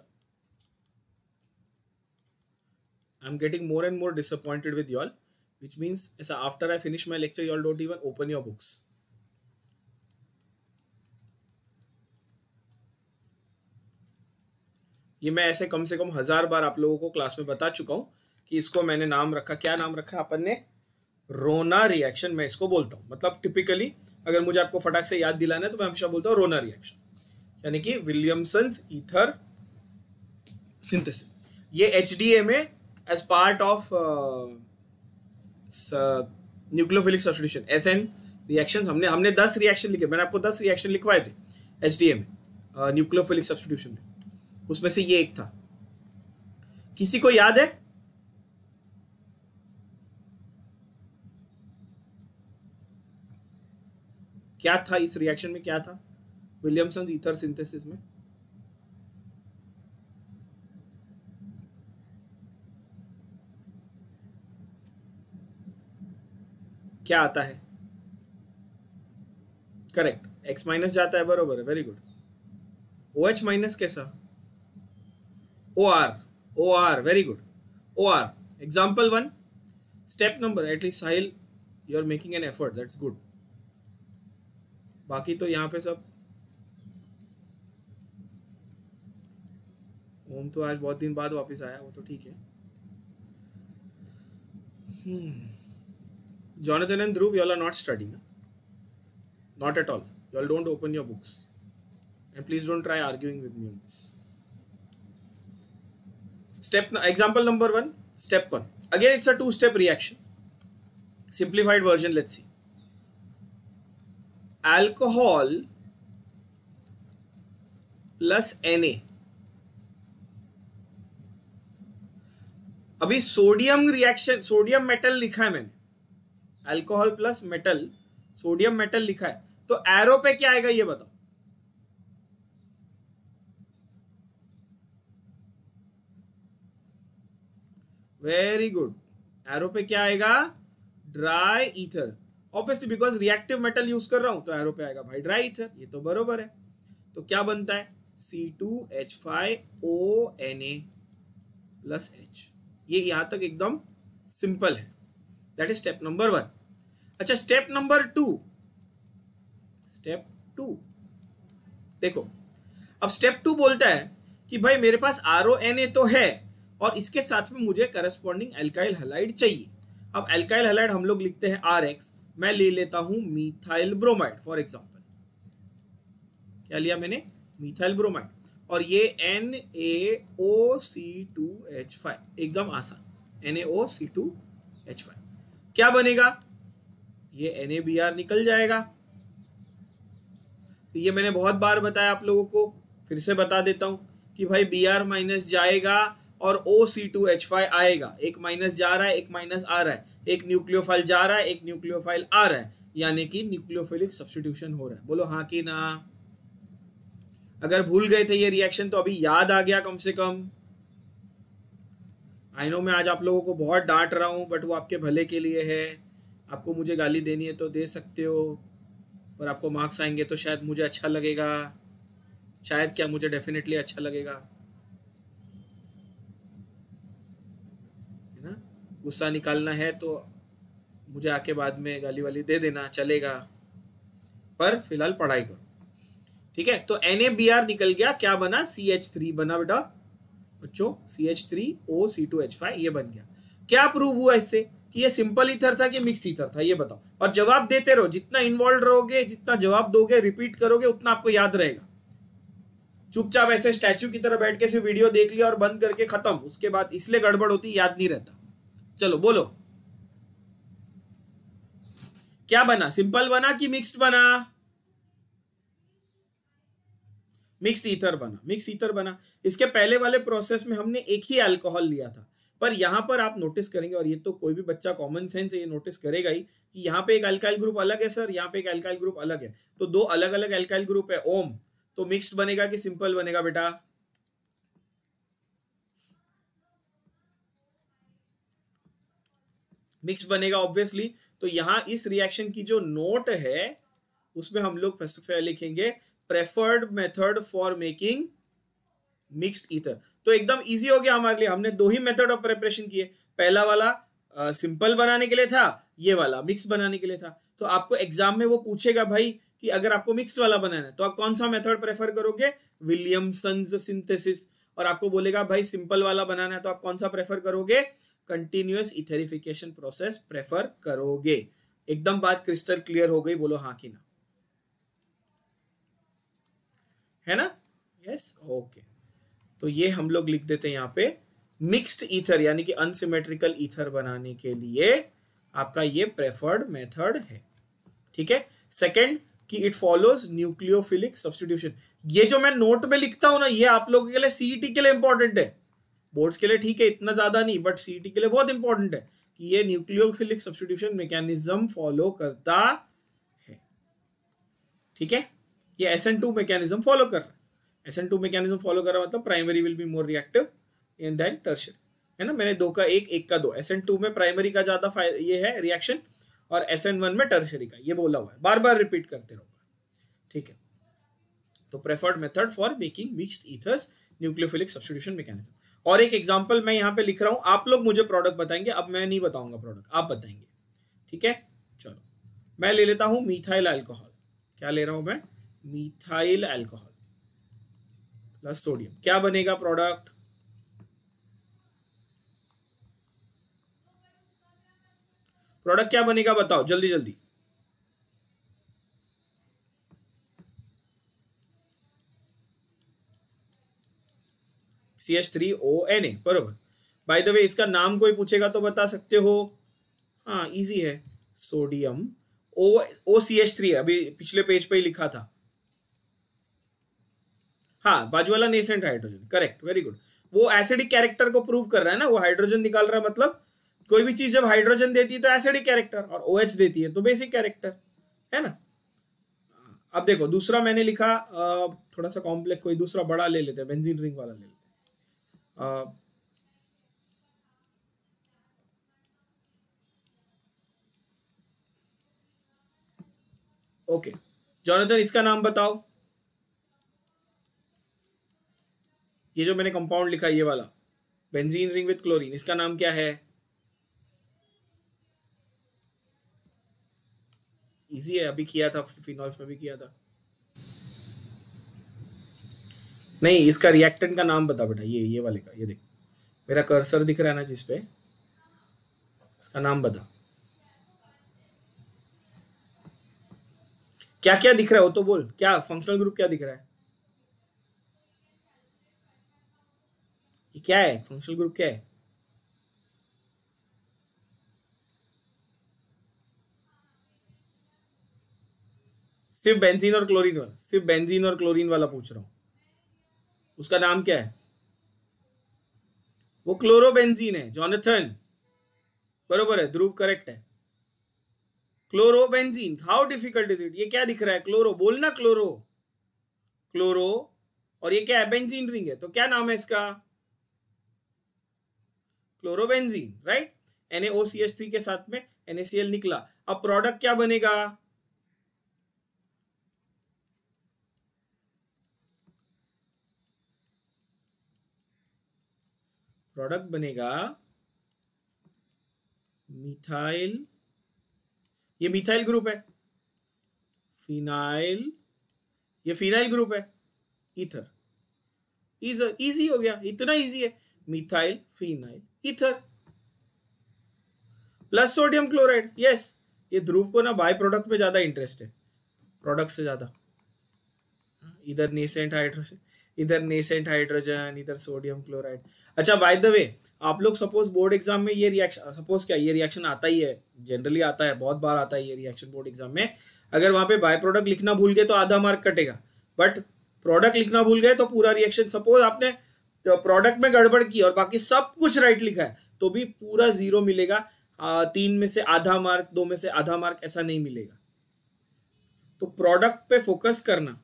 I am getting more and more disappointed with you all which means ऐसा after I finish my lecture you all don't even open your books ये मैं ऐसे कम से कम हज़ार बार आप लोगों को क्लास में बता चुका हूँ कि इसको मैंने नाम रखा क्या नाम रखा अपन ने रोना रिएक्शन मैं इसको बोलता हूँ मतलब टिपिकली अगर मुझे आपको फटाक से याद दिलाना है तो मैं हमेशा बोलता हूँ रोना रिएक्शन यानी कि विलियमसन ईथर सिंथेसिस ये एच डी ए में as part of nucleophilic substitution S N reaction हमने हमने दस रिएक्शन लिखे मैंने आपको दस रिएक्शन लिखवाए थे एच डी ए में न्यूक्लियोफिलिक सब्सटीट्यूशन में उसमें से ये एक था किसी को याद है क्या था इस रिएक्शन में क्या था विलियमसन ईथर सिंथेसिस में क्या आता है करेक्ट एक्स माइनस जाता है बरोबर है very good O H minus कैसा O R O R very good O R example one step number at least Sahil you are making an effort that's good बाकी तो यहाँ पे सब ओम तो आज बहुत दिन बाद वापस आया वो तो ठीक है Jonathan and Dhruv you'll are not study not at all you you'll don't open your books and please don't try arguing with me this step example number 1 step 1 again it's a two step reaction simplified version let's see alcohol plus Na अभी sodium reaction sodium metal लिखा है मैंने alcohol plus metal sodium metal लिखा है तो arrow पे क्या आएगा ये बताओ वेरी गुड एरो पे क्या आएगा dry ether obviously because reactive metal use कर रहा हूं तो एरो पे आएगा भाई ड्राई इथर ये तो बरोबर है तो क्या बनता है C two H five O N A plus H ये यहां तक एकदम सिंपल है that is step number one अच्छा step number two step two देखो अब स्टेप टू बोलता है कि भाई मेरे पास आर ओ एन ए तो है और इसके साथ में मुझे करस्पॉन्डिंग एल्काइल हलाइड चाहिए अब एल्काइल हलाइड हम लोग लिखते हैं आर एक्स मैं ले लेता हूं मिथाइल ब्रोमाइड फॉर एग्जाम्पल क्या लिया मैंने मिथाइल ब्रोमाइड और ये N A O C two H five एकदम आसान N A O C two H five क्या बनेगा ये एन ए बी आर निकल जाएगा तो ये मैंने बहुत बार बताया आप लोगों को फिर से बता देता हूं कि भाई बी आर माइनस जाएगा और O C two H five आएगा एक माइनस जा रहा है एक माइनस आ रहा है एक न्यूक्लियोफाइल जा रहा है एक न्यूक्लियोफाइल आ रहा है यानी कि न्यूक्लियोफिलिक सब्सटीट्यूशन हो रहा है बोलो हाँ कि ना अगर भूल गए थे ये रिएक्शन तो अभी याद आ गया कम से कम आई नो मैं आज आप लोगों को बहुत डांट रहा हूं बट वो आपके भले के लिए है आपको मुझे गाली देनी है तो दे सकते हो पर आपको मार्क्स आएंगे तो शायद मुझे अच्छा लगेगा शायद क्या मुझे डेफिनेटली अच्छा लगेगा गुस्सा निकालना है तो मुझे आके बाद में गाली वाली दे देना चलेगा पर फिलहाल पढ़ाई करो ठीक है तो एन ए बी आर निकल गया क्या बना सी एच थ्री बना बेटा बच्चों C H three O C two H five ये बन गया क्या प्रूव हुआ इससे कि ये सिंपल ईथर था कि मिक्स ईथर था ये बताओ और जवाब देते रहो जितना इन्वॉल्व रहोगे जितना जवाब दोगे रिपीट करोगे उतना आपको याद रहेगा चुपचाप ऐसे स्टैचू की तरह बैठ के सिर्फ वीडियो देख लिया और बंद करके खत्म उसके बाद इसलिए गड़बड़ होती याद नहीं रहता चलो बोलो क्या बना सिंपल बना कि मिक्स्ड बना मिक्स ईथर बना मिक्स ईथर बना इसके पहले वाले प्रोसेस में हमने एक ही अल्कोहल लिया था पर यहां पर आप नोटिस करेंगे और ये तो कोई भी बच्चा कॉमन सेंस ये नोटिस करेगा ही कि यहाँ पे एक अल्काइल ग्रुप अलग है सर यहाँ पे एक अल्काइल ग्रुप अलग है तो दो अलग अलग अल्काइल ग्रुप है ओम तो मिक्स्ड बनेगा कि सिंपल बनेगा बेटा मिक्स बनेगा ऑब्वियसली तो यहाँ इस रिएक्शन की जो नोट है उसमें हम लोग लिखेंगे preferred method for making mixed ether तो एकदम इजी हो गया हमारे लिए हमने दो ही मेथड ऑफ प्रेपरेशन किए पहला वाला सिंपल uh, बनाने के लिए था ये वाला मिक्स बनाने के लिए था तो आपको एग्जाम में वो पूछेगा भाई कि अगर आपको मिक्स्ड वाला बनाना है तो आप कौन सा मेथड प्रेफर करोगे विलियमसन सिंथेसिस और आपको बोलेगा भाई सिंपल वाला बनाना है तो आप कौन सा प्रेफर करोगे कंटिन्यूस इथेरिफिकेशन प्रोसेस प्रेफर करोगे एकदम बात क्रिस्टल क्लियर हो गई बोलो हाँ कि ना है ना यस ओके तो ये हम लोग लिख देते हैं यहाँ पे मिक्स्ड ईथर यानी कि अनसिमेट्रिकल ईथर बनाने के लिए आपका ये प्रेफर्ड मेथड है ठीक है सेकंड कि इट फॉलोज न्यूक्लियोफिलिक सब्सटीट्यूशन ये जो मैं नोट में लिखता हूं ना ये आप लोगों के लिए सीईटी e के लिए इंपॉर्टेंट है बोर्ड्स के लिए ठीक है इतना ज़्यादा नहीं बट सीटी के लिए बहुत इंपॉर्टेंट है कि ये न्यूक्लियोफिलिक सब्सटीट्यूशन मैकेनिज्म फॉलो करता है ठीक है ये S N two mechanism follow कर रहा है S N two mechanism follow कर रहा मतलब primary will be more reactive in than tertiary है ना मैंने दो का एक एक का दो एस एन टू में प्राइमरी का ज़्यादा ये है रिएक्शन और एस एन वन में टर्शरी का ये बोला हुआ है बार बार रिपीट करते रहोगा ठीक है तो preferred method for making mixed ethers nucleophilic substitution mechanism और एक एग्जाम्पल मैं यहाँ पे लिख रहा हूँ आप लोग मुझे प्रोडक्ट बताएंगे अब मैं नहीं बताऊंगा प्रोडक्ट आप बताएंगे ठीक है चलो मैं ले लेता हूँ मिथाइल एल्कोहल क्या ले रहा हूँ मैं मिथाइल एल्कोहल प्लस सोडियम क्या बनेगा प्रोडक्ट प्रोडक्ट क्या बनेगा बताओ जल्दी जल्दी C H three O N A बरोबर बाय द वे इसका नाम कोई पूछेगा तो बता सकते हो हाँ इजी है sodium O O C H three अभी पिछले पेज पे ही लिखा था हाँ बाजू वाला nascent hydrogen correct very good वो एसिडिक कैरेक्टर को प्रूव कर रहा है ना वो हाइड्रोजन निकाल रहा है मतलब कोई भी चीज जब हाइड्रोजन देती है तो एसिडिक कैरेक्टर और ओ OH देती है तो बेसिक कैरेक्टर है ना अब देखो दूसरा मैंने लिखा थोड़ा सा कॉम्प्लेक्स कोई दूसरा बड़ा ले लेते हैं बेंजीन रिंग वाला ले लेते ओके uh, जॉनथन इसका नाम बताओ ये जो मैंने कंपाउंड लिखा ये वाला बेंजीन रिंग विद क्लोरीन इसका नाम क्या है इजी है अभी किया था फिनॉल्स में भी किया था नहीं इसका रिएक्टेंट का नाम बता बेटा ये ये वाले का ये देख मेरा कर्सर दिख रहा है ना जिसपे इसका नाम बता क्या क्या दिख रहा है वो तो बोल क्या फंक्शनल ग्रुप क्या दिख रहा है ये क्या है फंक्शनल ग्रुप क्या है सिर्फ बेंजीन और क्लोरीन वाला सिर्फ बेंजीन और क्लोरीन वाला पूछ रहा हूं उसका नाम क्या है वो क्लोरोबेंजीन है जॉनथन बरोबर है ध्रुव करेक्ट है chlorobenzene how difficult is it ये क्या दिख रहा है क्लोरो बोलना क्लोरो क्लोरो और ये क्या है बेंजीन रिंग है तो क्या नाम है इसका क्लोरोबेंजीन राइट थ्री के साथ में एनएसीएल निकला अब प्रोडक्ट क्या बनेगा प्रोडक्ट बनेगा मिथाइल ये मिथाइल ग्रुप है फिनाइल ये फिनाइल ग्रुप है इथर इजी हो गया इतना इजी है methyl phenyl ether plus sodium chloride yes ये ध्रुव को ना बाय प्रोडक्ट में ज्यादा इंटरेस्ट है प्रोडक्ट से ज्यादा इधर नेसेंट हाइड्रोजन इधर नेसेंट हाइड्रोजन इधर सोडियम क्लोराइड अच्छा बाय द वे आप लोग सपोज बोर्ड एग्जाम में ये रिएक्शन सपोज क्या ये रिएक्शन आता ही है जनरली आता है बहुत बार आता है ये रिएक्शन बोर्ड एग्जाम में अगर वहाँ पे बाय प्रोडक्ट लिखना भूल गए तो आधा मार्क कटेगा बट प्रोडक्ट लिखना भूल गए तो पूरा रिएक्शन सपोज आपने प्रोडक्ट में गड़बड़ की और बाकी सब कुछ राइट लिखा है तो भी पूरा जीरो मिलेगा तीन में से आधा मार्क दो में से आधा मार्क ऐसा नहीं मिलेगा तो प्रोडक्ट पे फोकस करना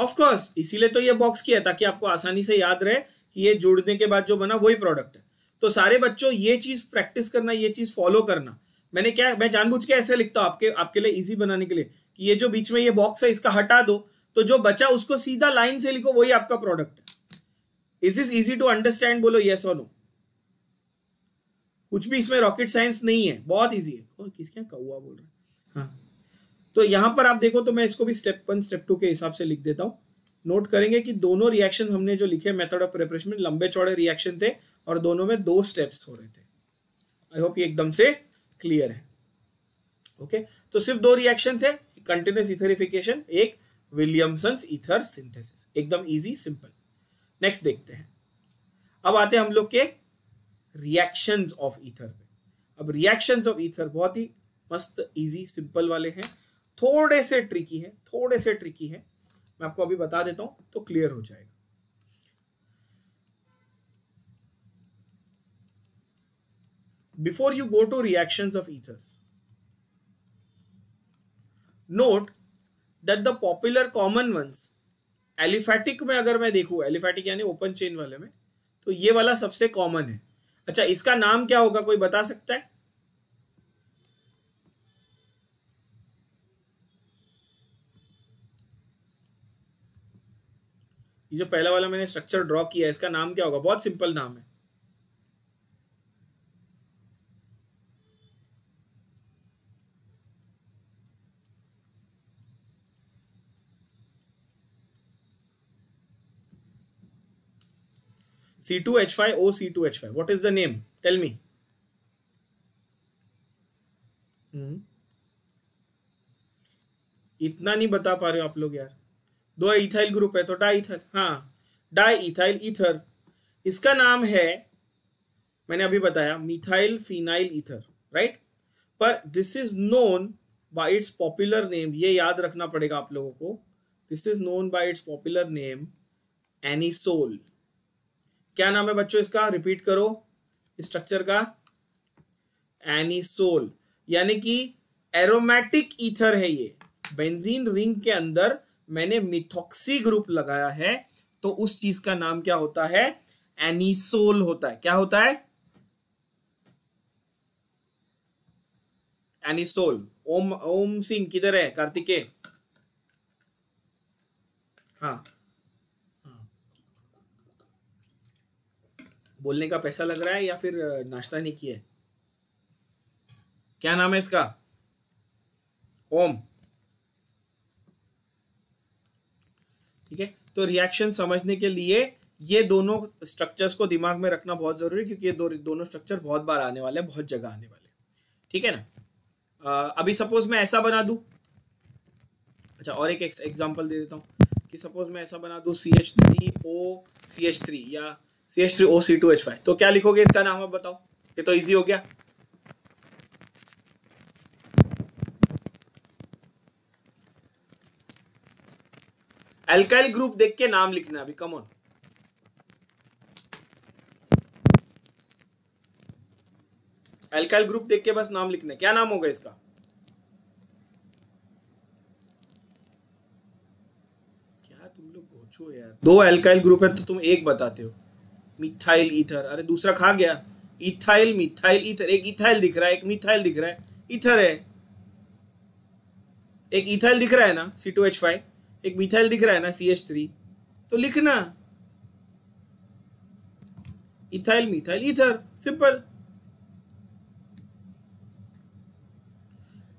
ऑफकोर्स इसीलिए तो ये बॉक्स किया है ताकि आपको आसानी से याद रहे कि ये जोड़ने के बाद जो बना वही प्रोडक्ट है तो सारे बच्चों ये चीज प्रैक्टिस करना ये चीज फॉलो करना मैंने क्या मैं जानबूझ के ऐसे लिखता हूं आपके आपके लिए इजी बनाने के लिए कि ये जो बीच में ये बॉक्स है इसका हटा दो तो जो बचा उसको सीधा लाइन से लिखो वही आपका प्रोडक्ट है is is easy to understand बोलो येस और नो कुछ भी इसमें रॉकेट साइंस नहीं है बहुत ईजी है किसके कौआ बोल रहा है तो यहां पर आप देखो तो मैं इसको भी स्टेप वन स्टेप टू के हिसाब से लिख देता हूं नोट करेंगे कि दोनों रिएक्शन हमने जो लिखे मेथड ऑफ प्रिपरेशन में लंबे चौड़े रिएक्शन थे और दोनों में दो स्टेप्स हो रहे थे आई होप ये एकदम से क्लियर है ओके okay? तो सिर्फ दो रिएक्शन थे कंटिन्यूस इथरिफिकेशन एक विलियमसन इथर सिंथेसिस एकदम ईजी सिंपल नेक्स्ट देखते हैं अब आते हैं हम लोग के रिएक्शन ऑफ इथर पे अब रिएक्शन ऑफ इथर बहुत ही मस्त इजी सिंपल वाले हैं थोड़े से ट्रिकी है थोड़े से ट्रिकी है मैं आपको अभी बता देता हूं तो क्लियर हो जाएगा before you go to reaction of ethers note that the popular common ones aliphatic में अगर मैं देखूं एलिफैटिक यानी ओपन चेन वाले में तो ये वाला सबसे कॉमन है अच्छा इसका नाम क्या होगा कोई बता सकता है ये जो पहला वाला मैंने स्ट्रक्चर ड्रॉ किया है इसका नाम क्या होगा बहुत सिंपल नाम है C C two H O two H five what is the name tell me इतना नहीं बता पा रहे हो आप लोग यार दो इथाइल ग्रुप है तो डाई हाँ डाई इथाइल इसका नाम है मैंने अभी बताया मिथाइल फिनाइल इथर राइट पर this is known by its popular name ये याद रखना पड़ेगा आप लोगों को this is known by its popular name anisole क्या नाम है बच्चों इसका रिपीट करो स्ट्रक्चर का एनीसोल यानी कि एरोमेटिक ईथर है ये बेंजीन रिंग के अंदर मैंने मिथोक्सी ग्रुप लगाया है तो उस चीज का नाम क्या होता है एनिसोल होता है क्या होता है एनिसोल ओम ओम सिंह किधर है कार्तिके हाँ बोलने का पैसा लग रहा है या फिर नाश्ता नहीं किया क्या नाम है इसका ओम ठीक है तो रिएक्शन समझने के लिए ये दोनों स्ट्रक्चर्स को दिमाग में रखना बहुत जरूरी है क्योंकि ये दो दोनों स्ट्रक्चर बहुत बार आने वाले हैं बहुत जगह आने वाले ठीक है ना आ, अभी सपोज मैं ऐसा बना दू अच्छा और एक एग्जाम्पल दे देता हूँ कि सपोज मैं ऐसा बना दू C H three O C H three या C H three O C two H five तो क्या लिखोगे इसका नाम आप बताओ ये तो ईजी हो गया एल्काइल ग्रुप देख के नाम लिखना अभी कमॉन एल्काइल ग्रुप देख के बस नाम लिखना क्या नाम होगा इसका क्या तुम लोग घोचो यार दो एल्काइल ग्रुप है तो तुम एक बताते हो मिथाइल ईथर अरे दूसरा खा गया इथाइल मिथाइल ईथर एक इथाइल दिख रहा है एक मिथाइल दिख रहा है ईथर है एक इथाइल दिख रहा है ना सी टू एच फाइव एक मिथाइल दिख रहा है ना सी एच थ्री तो लिखना इथाइल मिथाइल इथर सिंपल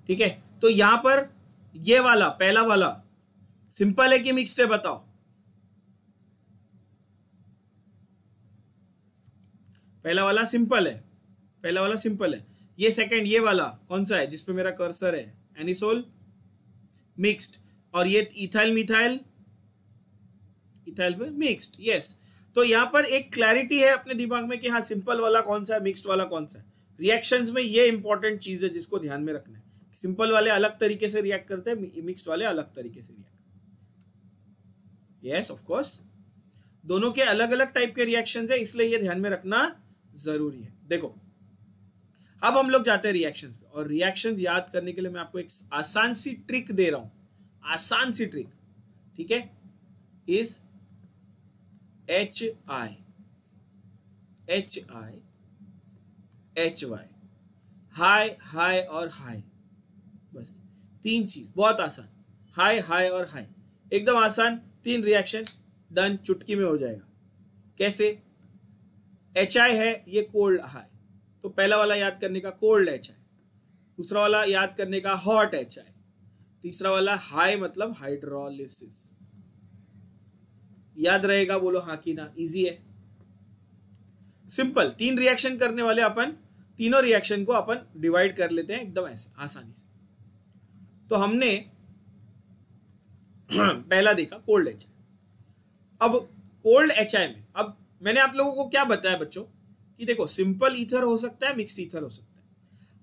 ठीक है तो यहां पर ये वाला पहला वाला सिंपल है कि मिक्सड है बताओ पहला वाला सिंपल है पहला वाला सिंपल है ये सेकंड ये वाला कौन सा है जिसपे मेरा कर्सर है एनिसोल मिक्स्ड और ये इथाइल मिथाइल इथाइल पे मिक्स्ड यस तो यहां पर एक क्लैरिटी है अपने दिमाग में कि हाँ सिंपल वाला कौन सा है मिक्स्ड वाला कौन सा है रिएक्शंस में ये इंपॉर्टेंट चीज़ है जिसको ध्यान में रखना है सिंपल वाले अलग तरीके से रिएक्ट करते हैं मिक्स्ड वाले अलग तरीके से रिएक्ट यस ऑफ कोर्स दोनों के अलग अलग टाइप के रिएक्शंस है इसलिए यह ध्यान में रखना जरूरी है देखो अब हम लोग जाते हैं रिएक्शंस पे और रिएक्शंस याद करने के लिए मैं आपको एक आसान सी ट्रिक दे रहा हूं आसान सी ट्रिक ठीक है इस H I H I H Y high high और हाई बस तीन चीज बहुत आसान हाई हाई और हाई एकदम आसान तीन रिएक्शन डन चुटकी में हो जाएगा कैसे एच आई है ये कोल्ड हाई तो पहला वाला याद करने का कोल्ड एच आई दूसरा वाला याद करने का हॉट एच आई तीसरा वाला हाई मतलब हाइड्रोलिसिस याद रहेगा बोलो हाँ कि ना इजी है सिंपल तीन रिएक्शन करने वाले अपन तीनों रिएक्शन को अपन डिवाइड कर लेते हैं एकदम ऐसे आसानी से तो हमने पहला देखा कोल्ड एच अब कोल्ड एच में अब मैंने आप लोगों को क्या बताया बच्चों कि देखो सिंपल ईथर हो सकता है मिक्स ईथर हो सकता है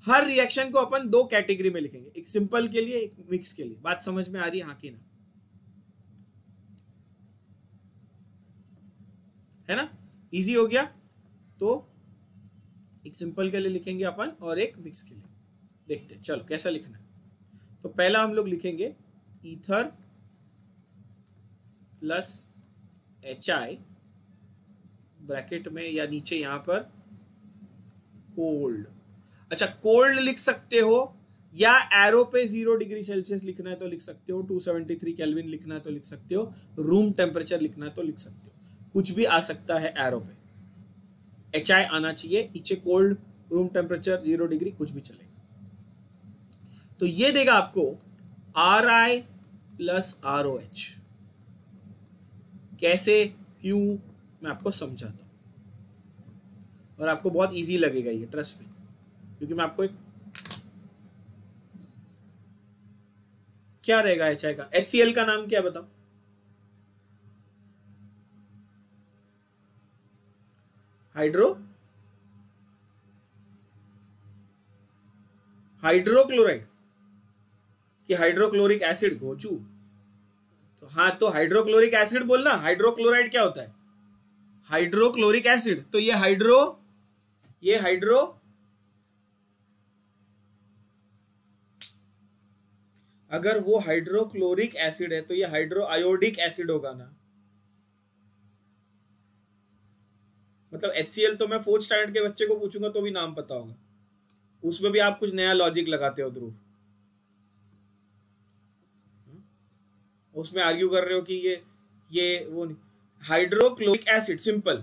हर रिएक्शन को अपन दो कैटेगरी में लिखेंगे एक सिंपल के लिए एक मिक्स के लिए बात समझ में आ रही है हाँ ना है ना इजी हो गया तो एक सिंपल के लिए लिखेंगे अपन और एक मिक्स के लिए देखते हैं चलो कैसा लिखना है तो पहला हम लोग लिखेंगे ether plus H I bracket में या नीचे यहां पर कोल्ड अच्छा कोल्ड लिख सकते हो या एरो पे जीरो डिग्री सेल्सियस लिखना है तो लिख सकते हो 273 कैलविन लिखना है तो लिख सकते हो रूम टेम्परेचर लिखना है तो लिख सकते हो कुछ भी आ सकता है एरो पे एच आई आना चाहिए पीछे cold room temperature zero degree कुछ भी चलेगा तो ये देगा आपको R I plus R O H कैसे क्यों मैं आपको समझाता हूं और आपको बहुत इजी लगेगा ये ट्रस्ट में क्योंकि मैं आपको एक क्या रहेगा एच का एच का नाम क्या बताओ हाइड्रो हाइड्रोक्लोराइड कि हाइड्रोक्लोरिक एसिड घोचू तो हाँ तो हाइड्रोक्लोरिक एसिड बोलना हाइड्रोक्लोराइड क्या होता है हाइड्रोक्लोरिक एसिड तो ये हाइड्रो ये हाइड्रो अगर वो हाइड्रोक्लोरिक एसिड है तो ये हाइड्रो आयोडिक एसिड होगा ना मतलब एच तो मैं फोर्थ स्टैंडर्ड के बच्चे को पूछूंगा तो भी नाम पता होगा उसमें भी आप कुछ नया लॉजिक लगाते हो ध्रुव उसमें आर्ग्यू कर रहे हो कि ये ये वो नहीं हाइड्रोक्लोरिक एसिड सिंपल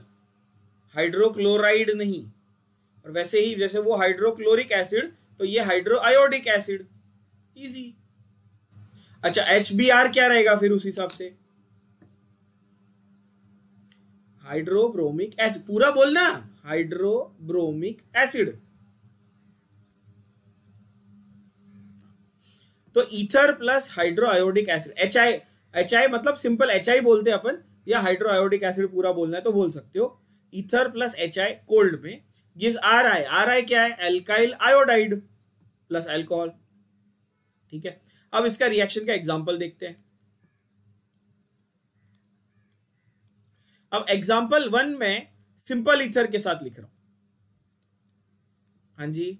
हाइड्रोक्लोराइड नहीं और वैसे ही जैसे वो हाइड्रोक्लोरिक एसिड तो ये हाइड्रो आयोडिक एसिड इजी अच्छा एच बी आर क्या रहेगा फिर उस हिसाब से हाइड्रोब्रोमिक एसिड पूरा बोलना हाइड्रोब्रोमिक एसिड तो ether plus hydro iodic acid H I H I मतलब सिंपल एच आई बोलते हैं अपन या हाइड्रो आयोडिक एसिड पूरा बोलना है तो बोल सकते हो ether plus H I cold में gives R I R I क्या है एल्काइल आयोडाइड प्लस एल्कोहल ठीक है अब इसका रिएक्शन का एग्जाम्पल देखते हैं अब एग्जाम्पल वन में सिंपल इथर के साथ लिख रहा हूं हां जी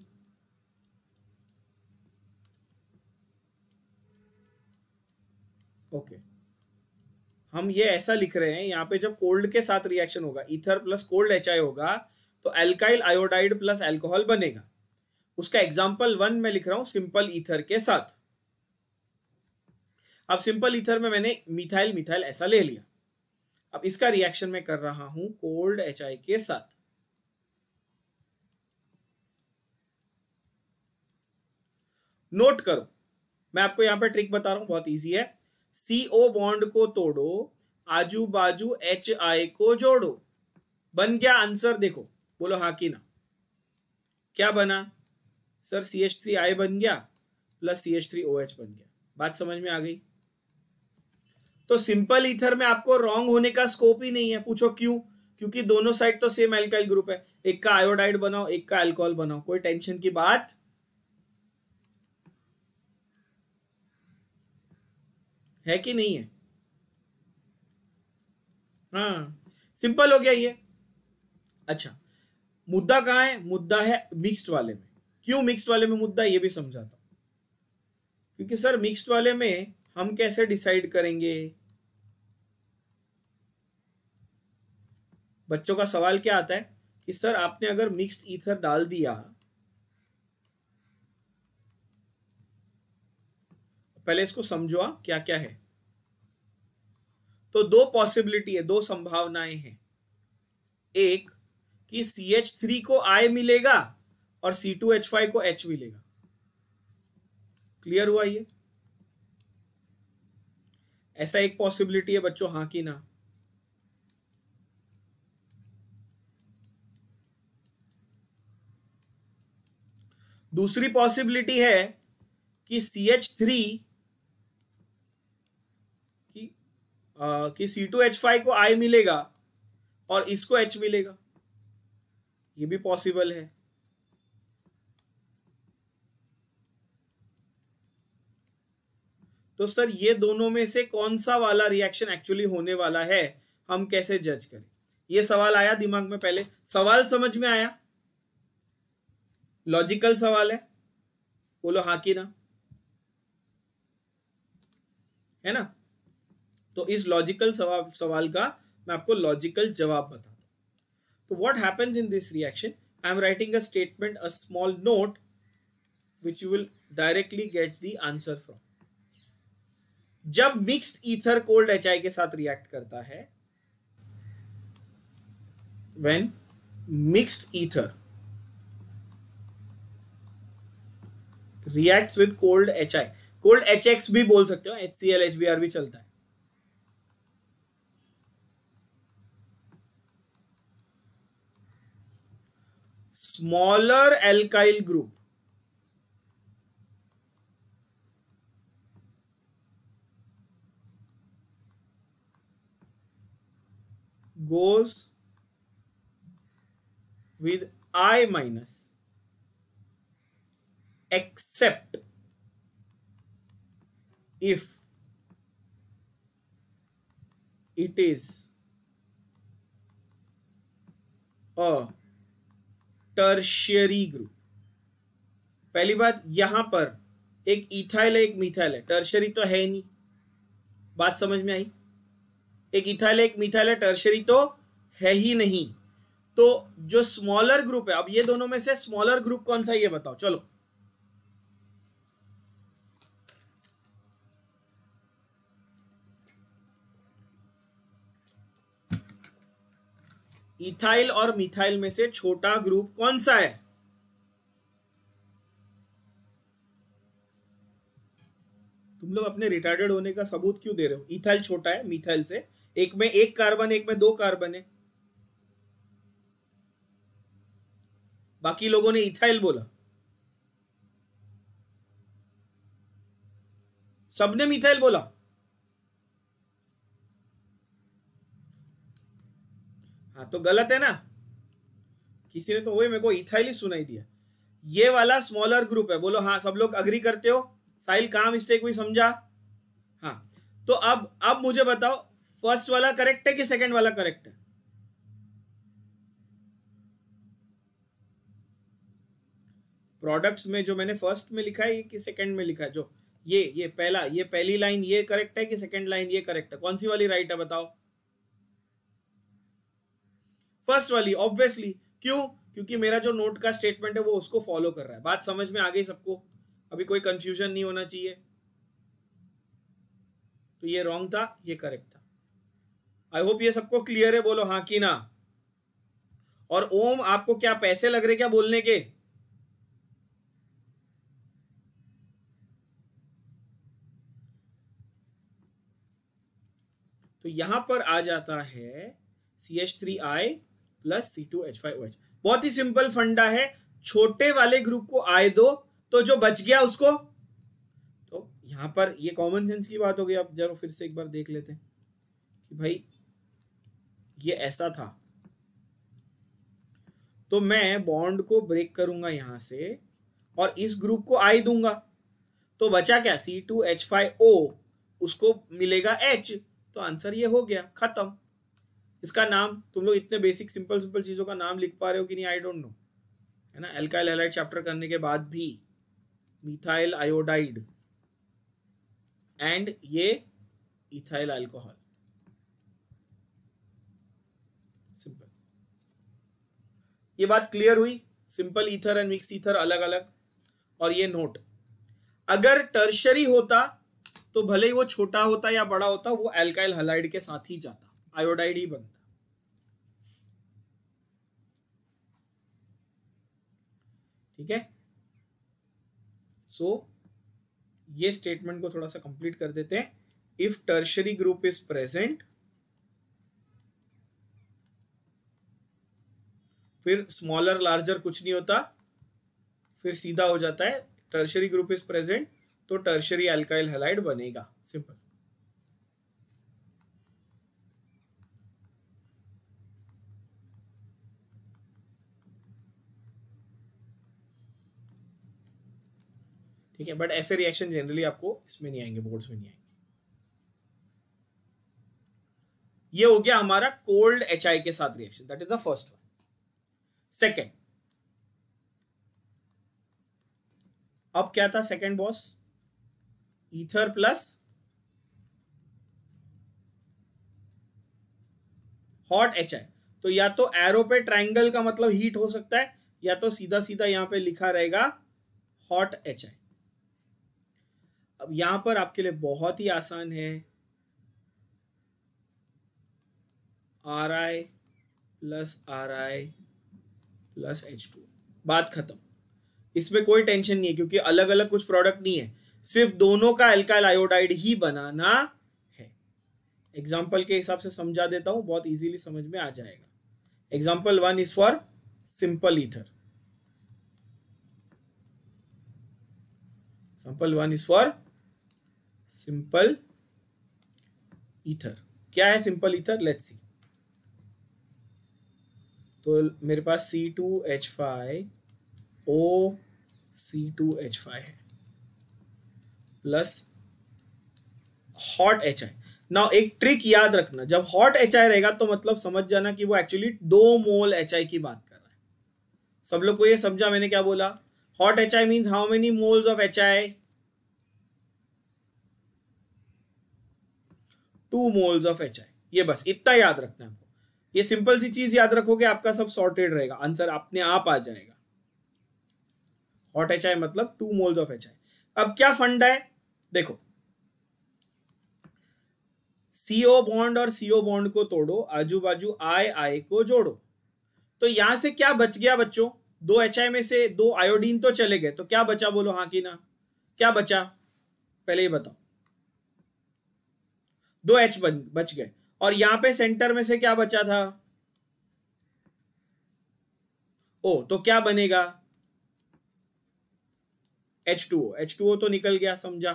ओके हम ये ऐसा लिख रहे हैं यहां पे जब कोल्ड के साथ रिएक्शन होगा इथर प्लस कोल्ड एच होगा तो एल्काइल आयोडाइड प्लस एल्कोहल बनेगा उसका एग्जाम्पल वन में लिख रहा हूं सिंपल ईथर के साथ अब सिंपल इथर में मैंने मिथाइल मिथाइल ऐसा ले लिया अब इसका रिएक्शन मैं कर रहा हूं कोल्ड एच के साथ नोट करो मैं आपको यहां पर ट्रिक बता रहा हूं बहुत इजी है सीओ बॉन्ड को तोड़ो आजू बाजू एच आई को जोड़ो बन गया आंसर देखो बोलो हा कि ना क्या बना sir C H three I बन गया plus C H three O H बन गया बात समझ में आ गई तो सिंपल ईथर में आपको रॉन्ग होने का स्कोप ही नहीं है पूछो क्यों क्योंकि दोनों साइड तो सेम एल्काइल ग्रुप है एक का आयोडाइड बनाओ एक का एल्कोहल बनाओ कोई टेंशन की बात है कि नहीं है हाँ सिंपल हो गया ये अच्छा मुद्दा कहां है मुद्दा है मिक्स्ड वाले में क्यों मिक्स्ड वाले में मुद्दा ये भी समझाता क्योंकि सर मिक्स्ड वाले में हम कैसे डिसाइड करेंगे बच्चों का सवाल क्या आता है कि सर आपने अगर मिक्स्ड ईथर डाल दिया पहले इसको समझो क्या क्या है तो दो पॉसिबिलिटी है दो संभावनाएं हैं एक कि सी एच थ्री को आई मिलेगा और सी टू एच फाइव को एच मिलेगा क्लियर हुआ ये ऐसा एक पॉसिबिलिटी है बच्चों हाँ की ना दूसरी पॉसिबिलिटी है कि सी एच थ्री कि सी टू एच फाइव को आई मिलेगा और इसको एच मिलेगा ये भी पॉसिबल है तो सर ये दोनों में से कौन सा वाला रिएक्शन एक्चुअली होने वाला है हम कैसे जज करें ये सवाल आया दिमाग में पहले सवाल समझ में आया लॉजिकल सवाल है बोलो हाँ कि ना है ना तो इस लॉजिकल सवाल सवाल का मैं आपको लॉजिकल जवाब बता तो what happens in this reaction I am writing a statement a small note which you will directly get the answer from जब मिक्स्ड ईथर कोल्ड एच के साथ रिएक्ट करता है when mixed ether reacts with cold H I cold H X भी बोल सकते हो H C L H B R भी चलता है smaller alkyl group goes with I minus except if it is a tertiary group पहली बात यहां पर एक इथाइल है एक मिथाइल है टर्शरी तो है नहीं बात समझ में आई एक इथाइल एक मिथाइल है टर्शरी तो है ही नहीं तो जो स्मॉलर ग्रुप है अब ये दोनों में से स्मॉलर ग्रुप कौन सा ये बताओ चलो इथाइल और मिथाइल में से छोटा ग्रुप कौन सा है तुम लोग अपने रिटायर्डेड होने का सबूत क्यों दे रहे हो इथाइल छोटा है मिथाइल से एक में एक कार्बन एक में दो कार्बन है बाकी लोगों ने इथाइल बोला सबने मिथाइल बोला हाँ तो गलत है ना किसी ने तो वही मेरे को इथाइली सुनाई दिया ये वाला स्मॉलर ग्रुप है बोलो हाँ सब लोग अग्री करते हो साहिल कहाँ मिस्टेक हुई समझा हाँ तो अब अब मुझे बताओ फर्स्ट वाला करेक्ट है कि सेकंड वाला करेक्ट है प्रोडक्ट्स में जो मैंने फर्स्ट में लिखा है कि सेकंड में लिखा है जो ये ये पहला ये पहली लाइन ये करेक्ट है कि सेकंड लाइन ये करेक्ट है कौन सी वाली राइट है बताओ फर्स्ट वाली ऑब्वियसली क्यों क्योंकि मेरा जो नोट का स्टेटमेंट है वो उसको फॉलो कर रहा है बात समझ में आ गई सबको अभी कोई कंफ्यूजन नहीं होना चाहिए तो ये रॉन्ग था ये करेक्ट था आई होप ये सबको क्लियर है बोलो हाँ कि ना और ओम आपको क्या पैसे लग रहे क्या बोलने के तो यहां पर आ जाता है C H three I plus C two H five H बहुत ही सिंपल फंडा है छोटे वाले ग्रुप को आए दो तो जो बच गया उसको तो यहां पर ये कॉमन सेंस की बात हो गई आप जरा फिर से एक बार देख लेते हैं कि भाई ये ऐसा था तो मैं बॉन्ड को ब्रेक करूंगा यहां से और इस ग्रुप को आई दूंगा तो बचा क्या C two H five O उसको मिलेगा एच तो आंसर ये हो गया खत्म इसका नाम तुम लोग इतने बेसिक सिंपल सिंपल चीज़ों का नाम लिख पा रहे हो कि नहीं आई डोंट नो है ना एल्काइल हेलाइड चैप्टर करने के बाद भी मिथाइल आयोडाइड एंड ये इथाइल अल्कोहल सिंपल ये बात क्लियर हुई simple ether and mix ether अलग अलग और ये नोट अगर टर्शरी होता तो भले ही वो छोटा होता या बड़ा होता वो एल्काइल हलाइड के साथ ही जाता आयोडाइड ही बनता ठीक है सो ये स्टेटमेंट को थोड़ा सा कंप्लीट कर देते हैं if tertiary group is present फिर स्मॉलर लार्जर कुछ नहीं होता फिर सीधा हो जाता है टर्शरी ग्रुप इज प्रेजेंट तो टर्शरी एल्काइल हेलाइड बनेगा सिंपल ठीक है बट ऐसे रिएक्शन जनरली आपको इसमें नहीं आएंगे बोर्ड्स में नहीं आएंगे ये हो गया हमारा कोल्ड एच के साथ reaction that is the first one second अब क्या था second boss ether plus hot H I तो या तो एरो पे ट्रायंगल का मतलब हीट हो सकता है या तो सीधा सीधा यहां पे लिखा रहेगा हॉट एच आई अब यहां पर आपके लिए बहुत ही आसान है R I plus R I plus H two बात खत्म इसमें कोई टेंशन नहीं है क्योंकि अलग अलग कुछ प्रोडक्ट नहीं है सिर्फ दोनों का एल्काइल आयोडाइड ही बनाना है एग्जाम्पल के हिसाब से समझा देता हूं बहुत इजीली समझ में आ जाएगा example one is for simple ether simple one is for simple ether क्या है सिंपल ईथर लेट्स सी तो मेरे पास C two H five O C two H five है plus hot H I now एक ट्रिक याद रखना जब हॉट एच आई रहेगा तो मतलब समझ जाना कि वो एक्चुअली दो मोल एच आई की बात कर रहा है सब लोग को ये समझा मैंने क्या बोला hot H I mean how many moles of H I two moles of H I ये बस इतना याद रखना है आपको ये सिंपल सी चीज याद रखोगे आपका सब सॉर्टेड रहेगा आंसर अपने आप आ जाएगा हॉट एच मतलब टू मोल्स ऑफ एच अब क्या फंड है देखो सीओ बॉन्ड और सीओ बॉन्ड को तोड़ो आजू बाजू आई आई को जोड़ो तो यहां से क्या बच गया बच्चों दो एच में से दो आयोडीन तो चले गए तो क्या बचा बोलो हाँ की ना क्या बचा पहले ही बताओ दो एच बच गए और यहां पे सेंटर में से क्या बचा था ओ तो क्या बनेगा H two O H two O तो निकल गया समझा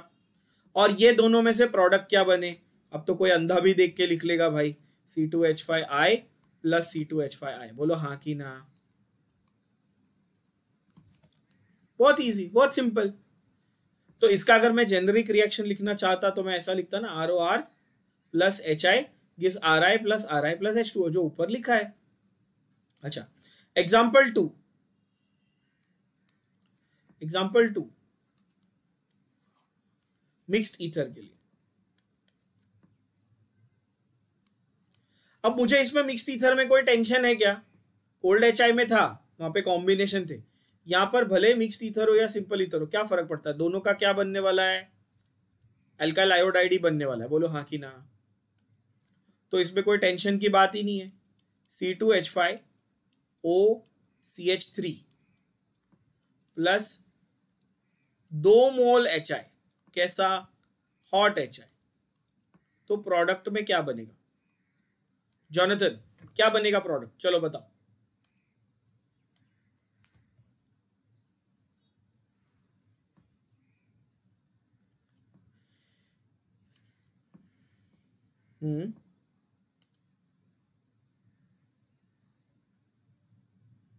और ये दोनों में से प्रोडक्ट क्या बने अब तो कोई अंधा भी देख के लिख लेगा भाई C two H five I plus C two H five I बोलो हाँ कि ना बहुत इजी बहुत सिंपल तो इसका अगर मैं जेनरिक रिएक्शन लिखना चाहता तो मैं ऐसा लिखता ना R O R plus H I gives R I plus R I plus H two जो ऊपर लिखा है अच्छा example two example two mixed ether के लिए अब मुझे इसमें मिक्स्ड ईथर में कोई टेंशन है क्या कोल्ड एच में था वहां पे कॉम्बिनेशन थे यहां पर भले मिक्स्ड ईथर हो या सिंपल ईथर हो क्या फर्क पड़ता है दोनों का क्या बनने वाला है एल्काइल आयोडाइड ही बनने वाला है बोलो हाँ कि ना तो इसमें कोई टेंशन की बात ही नहीं है C two H five O C H three plus दो मोल एच आई कैसा हॉट एच आई तो प्रोडक्ट में क्या बनेगा जॉनथन क्या बनेगा प्रोडक्ट चलो बताओ हम्म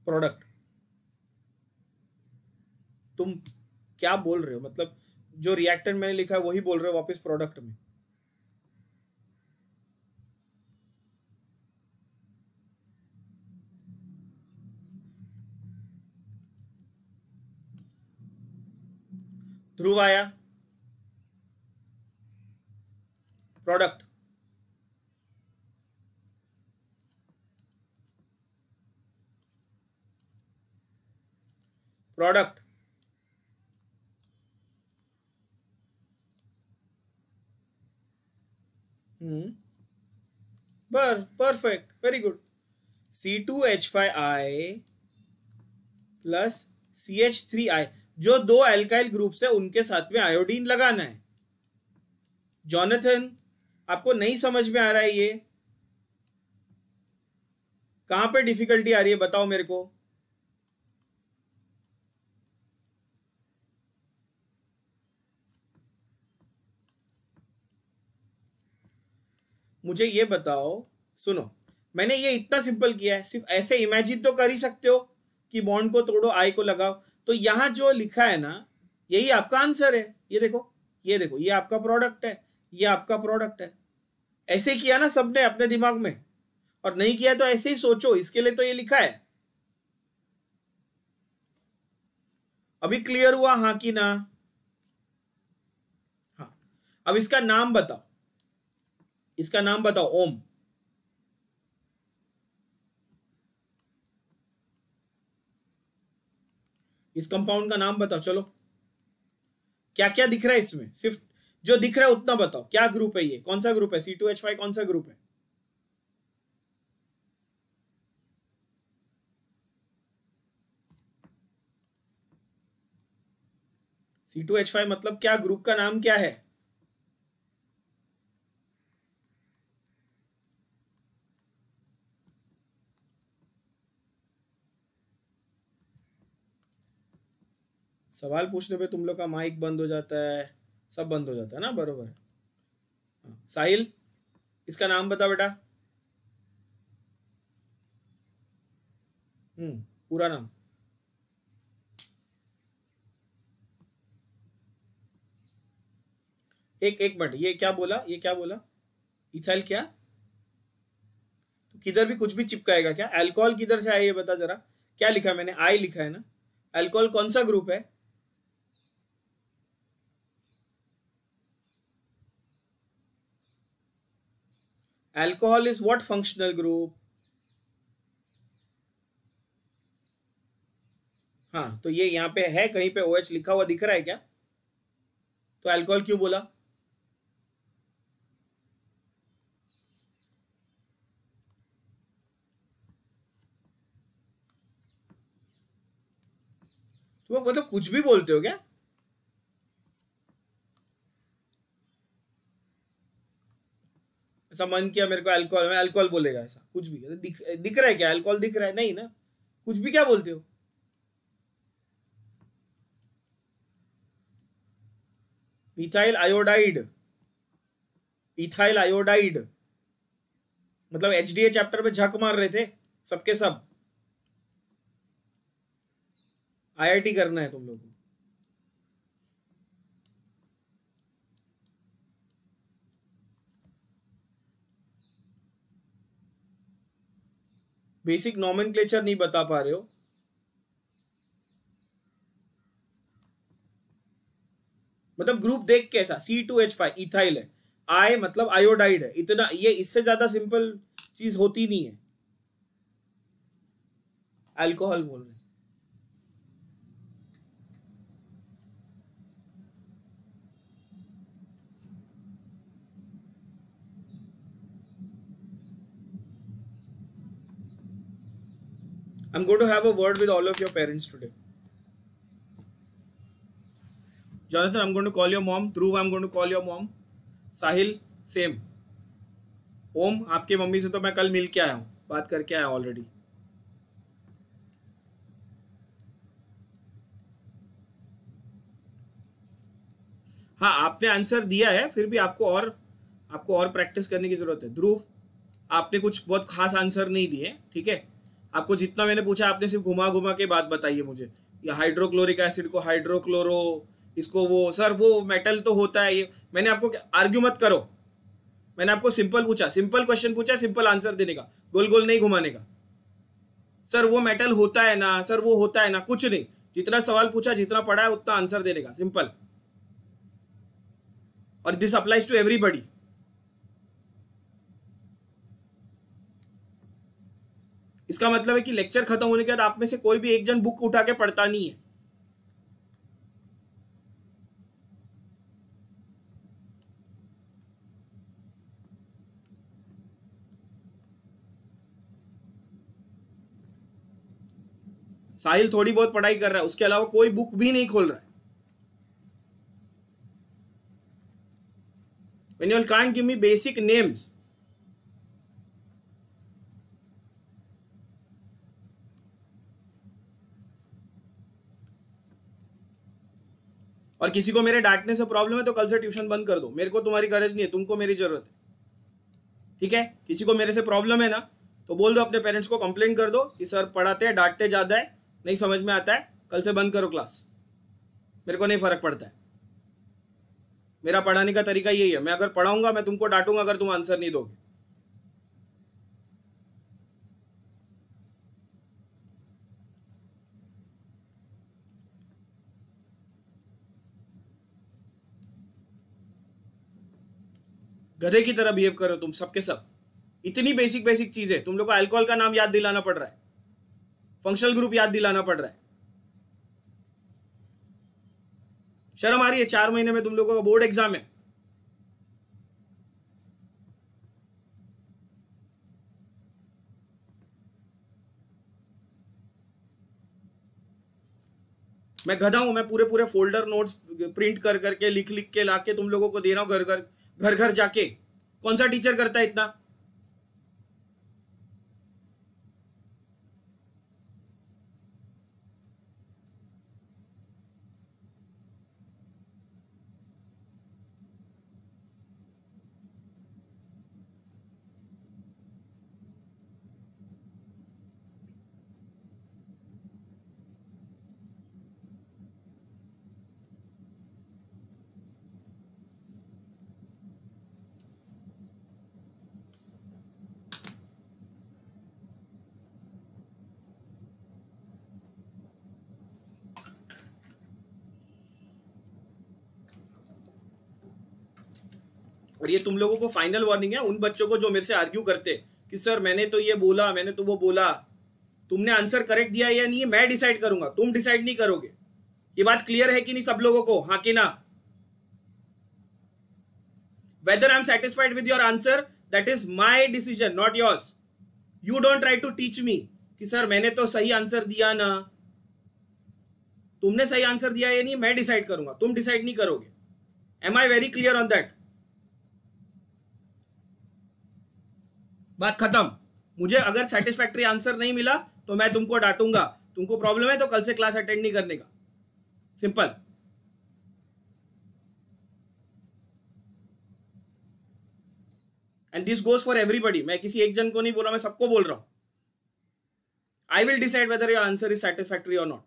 प्रोडक्ट तुम क्या बोल रहे हो मतलब जो रिएक्टेंट मैंने लिखा है वही बोल रहे हो वापस प्रोडक्ट में ध्रुव आया प्रोडक्ट प्रोडक्ट हम्म। बस perfect very good C two H five I plus C H three I जो दो एल्काइल ग्रुप्स है उनके साथ में आयोडीन लगाना है जॉनथन आपको नहीं समझ में आ रहा है ये कहां पे डिफिकल्टी आ रही है बताओ मेरे को मुझे ये बताओ सुनो मैंने ये इतना सिंपल किया है सिर्फ ऐसे इमेजिन तो कर ही सकते हो कि बॉन्ड को तोड़ो आई को लगाओ तो यहाँ जो लिखा है ना यही आपका आंसर है ये देखो ये देखो ये आपका प्रोडक्ट है ये आपका प्रोडक्ट है ऐसे किया ना सबने अपने दिमाग में और नहीं किया तो ऐसे ही सोचो इसके लिए तो ये लिखा है अभी क्लियर हुआ हाँ कि ना हाँ अब इसका नाम बताओ इसका नाम बताओ ओम इस कंपाउंड का नाम बताओ चलो क्या क्या दिख रहा है इसमें सिर्फ जो दिख रहा है उतना बताओ क्या ग्रुप है ये कौन सा ग्रुप है सी टू एच फाइव कौन सा ग्रुप है सी टू एच फाइव मतलब क्या ग्रुप का नाम क्या है सवाल पूछने पे तुम लोग का माइक बंद हो जाता है सब बंद हो जाता है ना बरोबर हाँ। साहिल इसका नाम बता बेटा हम्म पूरा नाम एक एक मिनट ये क्या बोला ये क्या बोला इथाइल क्या किधर भी कुछ भी चिपकाएगा क्या अल्कोहल किधर से आया ये बता जरा क्या लिखा मैंने आई लिखा है ना अल्कोहल कौन सा ग्रुप है Alcohol is what functional group? हाँ तो ये यहां पे है कहीं पे ओ OH लिखा हुआ दिख रहा है क्या तो अल्कोहल क्यों बोला तो मतलब कुछ भी बोलते हो क्या ऐसा मन किया मेरे को अल्कोहल मैं अल्कोहल बोलेगा ऐसा कुछ भी दिख दिख रहा है क्या अल्कोहल दिख रहा है नहीं ना कुछ भी क्या बोलते हो इथाइल आयोडाइड इथाइल आयोडाइड मतलब एच चैप्टर में झक मार रहे थे सबके सब आईआईटी करना है तुम लोगों को बेसिक नॉमन नहीं बता पा रहे हो मतलब ग्रुप देख कैसा C two H five ethyl है आय मतलब आयोडाइड है इतना ये इससे ज्यादा सिंपल चीज होती नहीं है अल्कोहल बोल रहे I'm going to have a word with all of your parents today. Jonathan, I'm going to call your mom. Dhruv, I'm going to call your mom. Sahil, same. Om, आपके mummy से तो मैं कल मिल के आया हूँ बात करके आया ऑलरेडी हाँ आपने आंसर दिया है फिर भी आपको और आपको और प्रैक्टिस करने की जरूरत है ध्रुव आपने कुछ बहुत खास आंसर नहीं दिए ठीक है आपको जितना मैंने पूछा आपने सिर्फ घुमा घुमा के बात बताइए मुझे या हाइड्रोक्लोरिक एसिड को हाइड्रोक्लोरो इसको वो सर वो मेटल तो होता है ये मैंने आपको आर्ग्यू मत करो मैंने आपको सिंपल पूछा सिंपल क्वेश्चन पूछा सिंपल आंसर देने का गोल गोल नहीं घुमाने का सर वो मेटल होता है ना सर वो होता है ना कुछ नहीं जितना सवाल पूछा जितना पढ़ा है उतना आंसर देने का सिंपल और दिस अप्लाइज टू एवरीबडी इसका मतलब है कि लेक्चर खत्म होने के बाद आप में से कोई भी एक जन बुक उठा के पढ़ता नहीं है साहिल थोड़ी बहुत पढ़ाई कर रहा है उसके अलावा कोई बुक भी नहीं खोल रहा है when you can't give me basic names और किसी को मेरे डांटने से प्रॉब्लम है तो कल से ट्यूशन बंद कर दो मेरे को तुम्हारी गरज नहीं है तुमको मेरी जरूरत है ठीक है किसी को मेरे से प्रॉब्लम है ना तो बोल दो अपने पेरेंट्स को कंप्लेन कर दो कि सर पढ़ाते हैं डांटते ज़्यादा है नहीं समझ में आता है कल से बंद करो क्लास मेरे को नहीं फ़र्क पड़ता है मेरा पढ़ाने का तरीका यही है मैं अगर पढ़ाऊंगा मैं तुमको डांटूंगा अगर तुम आंसर नहीं दोगे गधे की तरह बिहेव करो तुम सबके सब इतनी बेसिक बेसिक चीज है तुम लोग को अल्कोहल का नाम याद दिलाना पड़ रहा है फंक्शनल ग्रुप याद दिलाना पड़ रहा है शर्म आ रही है चार महीने में तुम लोगों का बोर्ड एग्जाम है मैं गधा हूं मैं पूरे पूरे फोल्डर नोट्स प्रिंट कर करके लिख लिख के ला के तुम लोगों को दे रहा हूं घर घर घर घर जाके कौन सा टीचर करता है इतना और ये तुम लोगों को फाइनल वार्निंग है उन बच्चों को जो मेरे से आर्ग्यू करते कि सर मैंने तो ये बोला मैंने तो वो बोला तुमने आंसर करेक्ट दिया या नहीं मैं डिसाइड करूंगा तुम डिसाइड नहीं करोगे ये बात क्लियर है कि नहीं सब लोगों को हाँ कि ना I am satisfied with your answer that is my decision not yours you don't try to teach me कि सर मैंने तो सही आंसर दिया ना तुमने सही आंसर दिया या नहीं मैं डिसाइड करूंगा तुम डिसाइड नहीं करोगे am I very clear on that बात खत्म मुझे अगर सेटिस्फैक्ट्री आंसर नहीं मिला तो मैं तुमको डांटूंगा तुमको प्रॉब्लम है तो कल से क्लास अटेंड नहीं करने का simple and this goes for everybody मैं किसी एक जन को नहीं बोला मैं सबको बोल रहा हूं I will decide whether your answer is satisfactory और not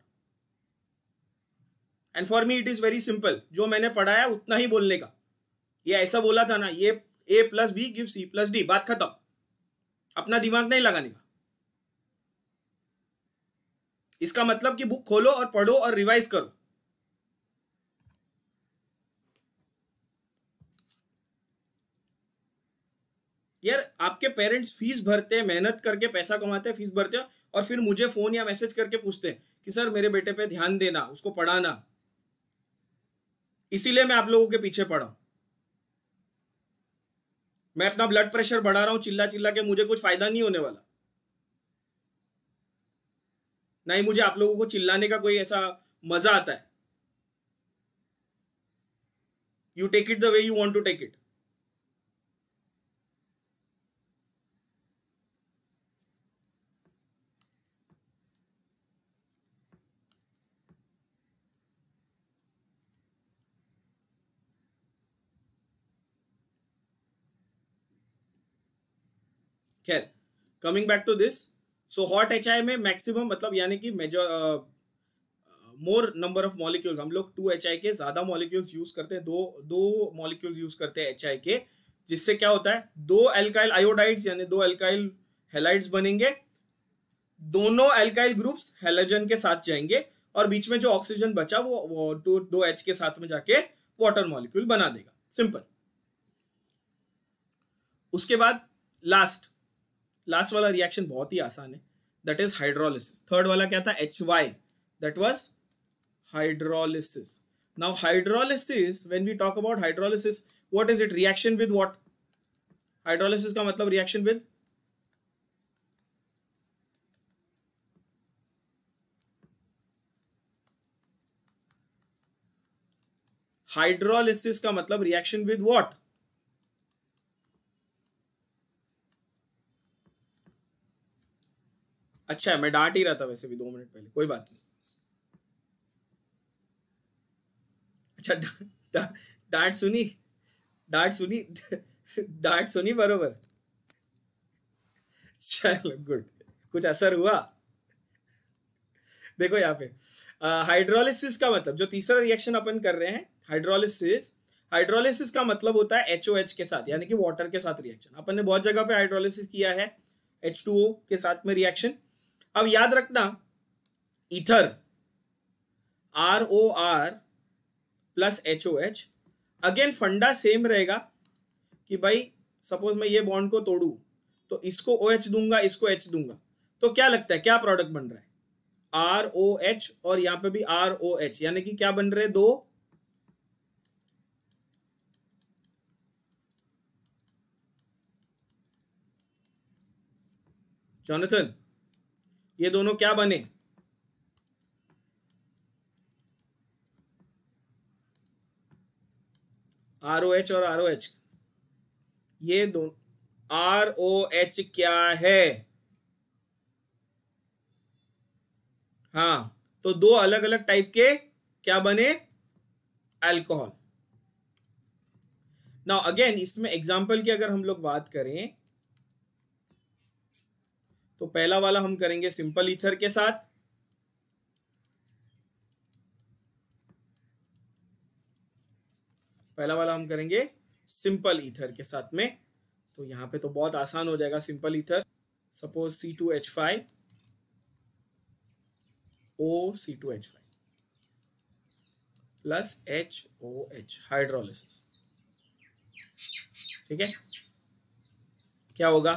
and for me it is very simple जो मैंने पढ़ाया उतना ही बोलने का ये ऐसा बोला था ना ये A plus B give C plus D बात खत्म अपना दिमाग नहीं लगाने का इसका मतलब कि बुक खोलो और पढ़ो और रिवाइज करो यार आपके पेरेंट्स फीस भरते हैं मेहनत करके पैसा कमाते हैं फीस भरते हैं और फिर मुझे फोन या मैसेज करके पूछते हैं कि सर मेरे बेटे पे ध्यान देना उसको पढ़ाना इसीलिए मैं आप लोगों के पीछे पढ़ा मैं अपना ब्लड प्रेशर बढ़ा रहा हूं चिल्ला चिल्ला के मुझे कुछ फायदा नहीं होने वाला ना ही मुझे आप लोगों को चिल्लाने का कोई ऐसा मजा आता है you take it the way you want to take it खैर coming back to this so hot H I में मैक्सिमम मतलब यानी कि major more number of molecules हम लोग टू एच आई के ज्यादा मॉलिक्यूल्स यूज करते हैं दो दो मॉलिक्यूल्स यूज करते हैं एच आई के जिससे क्या होता है दो एल्काइल आयोडाइड्स यानी दो एल्काइल हेलाइड्स बनेंगे दोनों एल्काइल ग्रुप्स हेलोजन के साथ जाएंगे और बीच में जो ऑक्सीजन बचा वो, वो दो, दो एच के साथ में जाके वाटर मॉलिक्यूल बना देगा सिंपल उसके बाद लास्ट लास्ट वाला रिएक्शन बहुत ही आसान है दैट इज हाइड्रोलिस थर्ड वाला क्या था H Y that was hydrolysis now hydrolysis when we talk about hydrolysis what is it reaction with what hydrolysis का मतलब रिएक्शन विद हाइड्रोलिसिस का मतलब रिएक्शन विद वॉट अच्छा है मैं डांट ही रहा था वैसे भी दो मिनट पहले कोई बात नहीं अच्छा डांट दा, सुनी डांट सुनी डांट सुनी बरोबर चलो गुड कुछ असर हुआ देखो यहाँ पे हाइड्रोलिसिस का मतलब जो तीसरा रिएक्शन अपन कर रहे हैं हाइड्रोलिसिस हाइड्रोलिसिस का मतलब होता है एच के साथ यानी कि वाटर के साथ रिएक्शन अपन ने बहुत जगह पे हाइड्रोलिसिस किया है एच के साथ में रिएक्शन अब याद रखना ether R O R plus H O H again फंडा सेम रहेगा कि भाई सपोज मैं ये बॉन्ड को तोड़ू तो इसको ओ OH एच दूंगा इसको एच दूंगा तो क्या लगता है क्या प्रोडक्ट बन रहा है आर ओ एच और यहां पे भी आर ओ एच यानी कि क्या बन रहे दो जॉनथन ये दोनों क्या बने आर ओ एच और आर ओ एच ये दो आर ओ एच क्या है हाँ तो दो अलग अलग टाइप के क्या बने अल्कोहल नाउ अगेन इसमें एग्जाम्पल की अगर हम लोग बात करें तो पहला वाला हम करेंगे सिंपल ईथर के साथ पहला वाला हम करेंगे सिंपल ईथर के साथ में तो यहां पे तो बहुत आसान हो जाएगा simple ether suppose C two H five O C two H five plus H O H hydrolysis ठीक है क्या होगा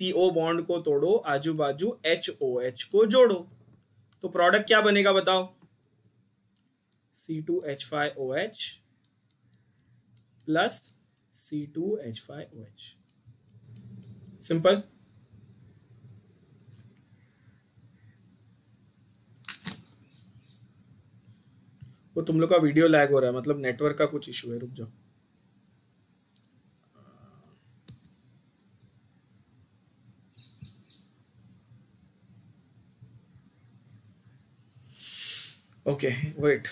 सीओ बॉन्ड को तोड़ो आजू बाजू एच ओ एच को जोड़ो तो प्रोडक्ट क्या बनेगा बताओ C two H five O H plus C two H five O H simple वो तुम लोग का वीडियो लैग हो रहा है मतलब नेटवर्क का कुछ इशू है रुक जाओ Okay, wait.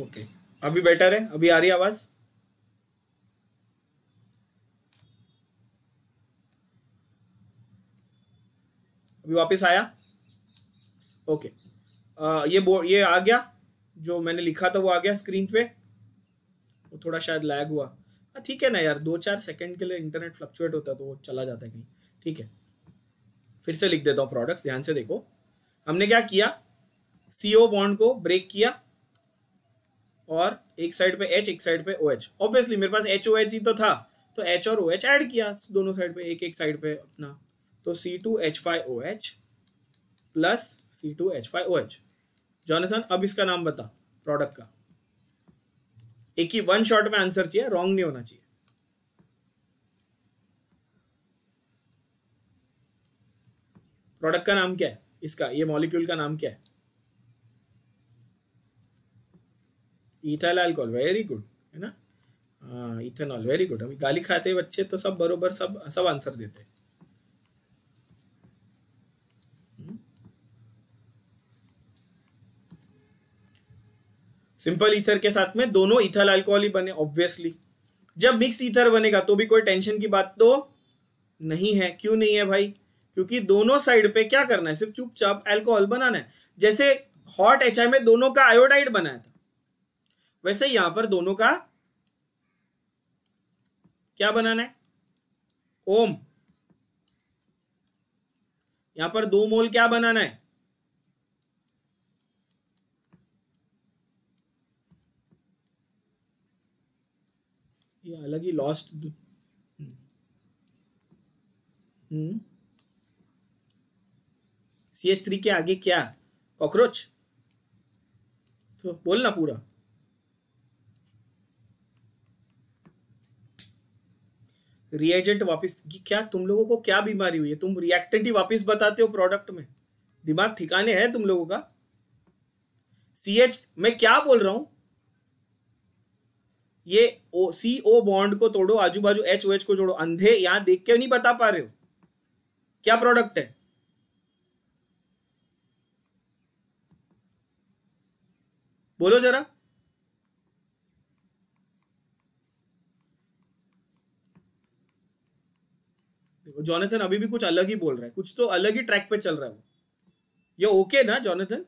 Okay okay. अभी बेटर है अभी आ रही आवाज़ अभी वापस आया ओके आ, ये बो ये आ गया जो मैंने लिखा था वो आ गया स्क्रीन पे वो थोड़ा शायद लैग हुआ हाँ, ठीक है ना यार दो चार सेकंड के लिए इंटरनेट फ्लक्चुएट होता है तो वो चला जाता है कहीं ठीक है फिर से लिख देता हूँ प्रोडक्ट्स ध्यान से देखो हमने क्या किया सी बॉन्ड को ब्रेक किया और एक साइड पे एच एक साइड पे ओ एच ऑब्वियसली मेरे पास एच ओ एच ही तो था तो एच और ओ एच एड किया दोनों साइड पे एक एक साइड पे अपना तो C two H five O H plus C two H five O H Johnson अब इसका नाम बता प्रोडक्ट का एक ही वन शॉट में आंसर चाहिए रॉन्ग नहीं होना चाहिए प्रोडक्ट का नाम क्या है इसका ये मॉलिक्यूल का नाम क्या है इथाइल अल्कोहल वेरी गुड है ना इथेनॉल वेरी गुड अभी गाली खाते बच्चे तो सब बरोबर सब सब आंसर देते हैं सिंपल ईथर के साथ में दोनों इथल अल्कोहल ही बने ऑब्वियसली जब मिक्स ईथर बनेगा तो भी कोई टेंशन की बात तो नहीं है क्यों नहीं है भाई क्योंकि दोनों साइड पे क्या करना है सिर्फ चुपचाप अल्कोहल बनाना है जैसे हॉट एच में दोनों का आयोडाइड बनाया था वैसे यहां पर दोनों का क्या बनाना है ओम यहां पर दो मोल क्या बनाना है ये अलग ही लॉस्ट सी एच थ्री के आगे क्या कॉकरोच तो बोलना पूरा रिएजेंट वापस क्या तुम लोगों को क्या बीमारी हुई है तुम रिएक्टेंट ही वापस बताते हो प्रोडक्ट में दिमाग ठिकाने है तुम लोगों का सी एच मैं क्या बोल रहा हूं ये ओ सी ओ बॉन्ड को तोड़ो आजू बाजू एच ओ एच को जोड़ो अंधे यहां देख के नहीं बता पा रहे हो क्या प्रोडक्ट है बोलो जरा जॉनथन अभी भी कुछ अलग ही बोल रहा है कुछ तो अलग ही ट्रैक पे चल रहा है वो ये ओके ना Jonathan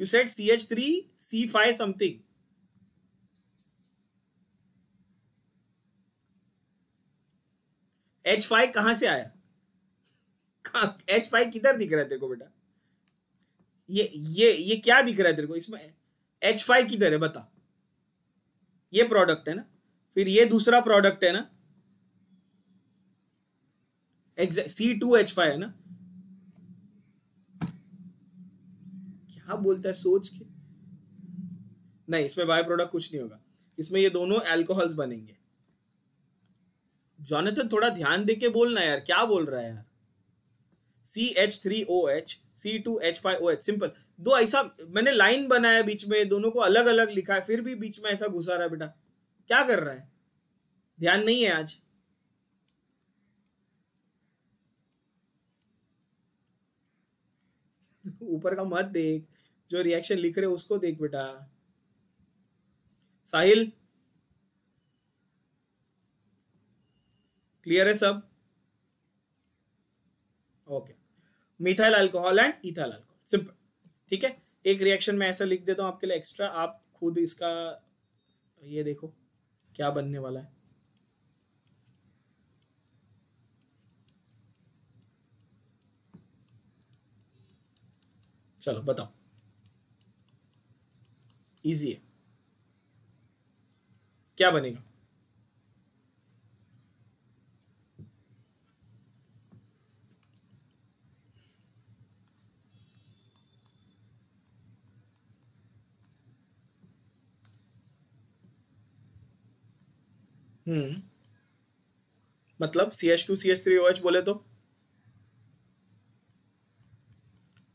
you said C H three C five something H five कहां से आया एच फाइव किधर दिख रहा है तेरे को बेटा ये ये ये क्या दिख रहा है तेरे को इसमें एच फाइव किधर है बता ये प्रोडक्ट है ना फिर ये दूसरा प्रोडक्ट है ना सी टू एच फाइव है ना क्या बोलता है सोच के नहीं इसमें बाय प्रोडक्ट कुछ नहीं होगा इसमें ये दोनों एल्कोहल्स बनेंगे जॉनथन थोड़ा ध्यान दे के बोलना यार क्या बोल रहा है यार C H three O H C two H five O H simple दो ऐसा मैंने लाइन बनाया बीच में दोनों को अलग अलग लिखा है फिर भी बीच में ऐसा घुसा रहा है बेटा क्या कर रहा है ध्यान नहीं है आज ऊपर का मत देख जो रिएक्शन लिख रहे उसको देख बेटा साहिल क्लियर है सब okay methyl alcohol and ethyl alcohol simple ठीक है एक रिएक्शन में ऐसा लिख देता हूं आपके लिए एक्स्ट्रा आप खुद इसका ये देखो क्या बनने वाला है चलो बताओ इजी है क्या बनेगा हम्म। मतलब C H two C H three O H बोले तो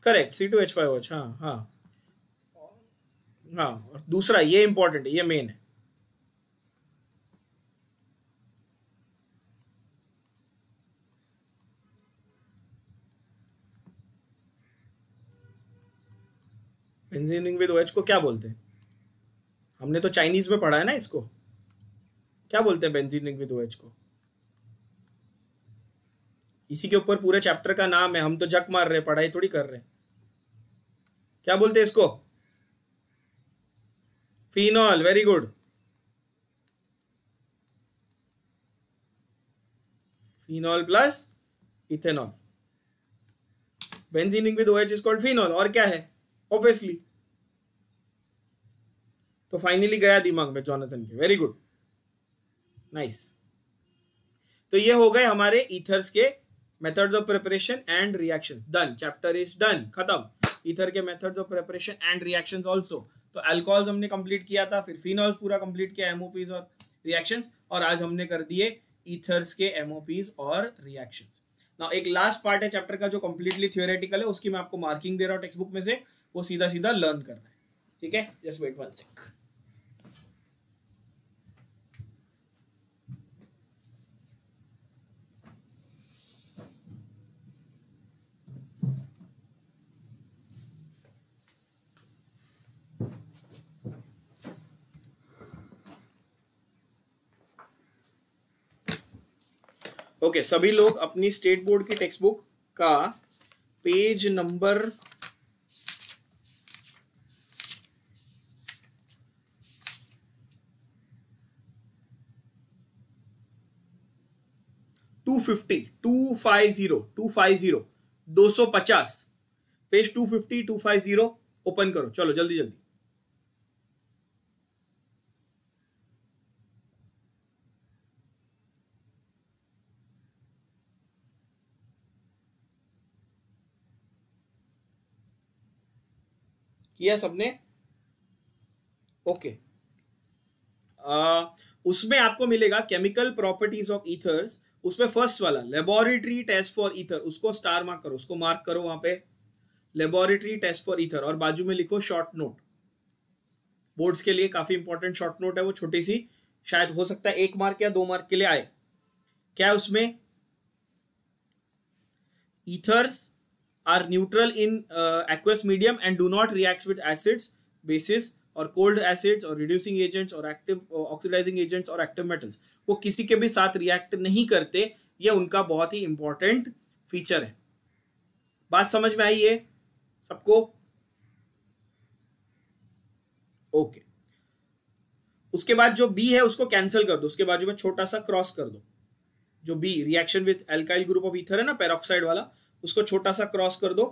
correct C two H five O H हाँ हाँ हाँ और दूसरा ये इंपॉर्टेंट है ये मेन है इंजीनियरिंग विद ओ एच को क्या बोलते हैं हमने तो चाइनीज में पढ़ा है ना इसको क्या बोलते हैं बेंजीन रिंग विद ओएच को इसी के ऊपर पूरे चैप्टर का नाम है हम तो जक मार रहे पढ़ाई थोड़ी कर रहे क्या बोलते हैं इसको phenol very good phenol plus ethanol benzene ring with O H is called phenol और क्या है ऑब्वियसली तो फाइनली गया दिमाग में जॉनथन के वेरी गुड नाइस तो ये हो गए हमारे ईथर्स के methods of preparation and reactions done chapter is done खत्म ईथर के methods of preparation and reactions also तो अल्कोहल्स हमने कंप्लीट किया था फिर फिनॉल्स पूरा कंप्लीट किया एमओपीज और रिएक्शंस और आज हमने कर दिए ईथर्स के एमओपीज और रिएक्शंस नाउ एक लास्ट पार्ट है चैप्टर का जो कंप्लीटली थियोरेटिकल है उसकी मैं आपको मार्किंग दे रहा हूँ टेक्स्ट बुक में से वो सीधा सीधा लर्न करना है ठीक है just wait one second okay okay, सभी लोग अपनी स्टेट बोर्ड की टेक्स्ट बुक का page number two fifty two five zero two five zero दो सौ पचास page two fifty two five zero open करो चलो जल्दी जल्दी किया सबने ओके okay. उसमें आपको मिलेगा केमिकल प्रॉपर्टीज ऑफ ईथर्स उसमें फर्स्ट वाला लेबोरेटरी टेस्ट फॉर ईथर उसको स्टार मार्क करो उसको मार्क करो वहां पे लेबोरेटरी टेस्ट फॉर ईथर और बाजू में लिखो शॉर्ट नोट बोर्ड्स के लिए काफी इंपॉर्टेंट शॉर्ट नोट है वो छोटी सी शायद हो सकता है एक मार्क या दो मार्क के लिए आए क्या उसमें ethers are neutral in uh, aqueous medium and do not react with acids, और कोल्ड एसिड्स और रिड्यूसिंग एजेंट्स और एक्टिव ऑक्सीडाइजिंग एजेंट्स और एक्टिव मेटल्स वो किसी के भी साथ रिएक्ट नहीं करते ये उनका बहुत ही इंपॉर्टेंट फीचर है बात समझ में आई है सबको ओके उसके बाद जो बी है उसको कैंसिल कर दो उसके बाद जो में छोटा सा क्रॉस कर दो जो B reaction with alkyl group of ether है ना पेरोक्साइड वाला उसको छोटा सा क्रॉस कर दो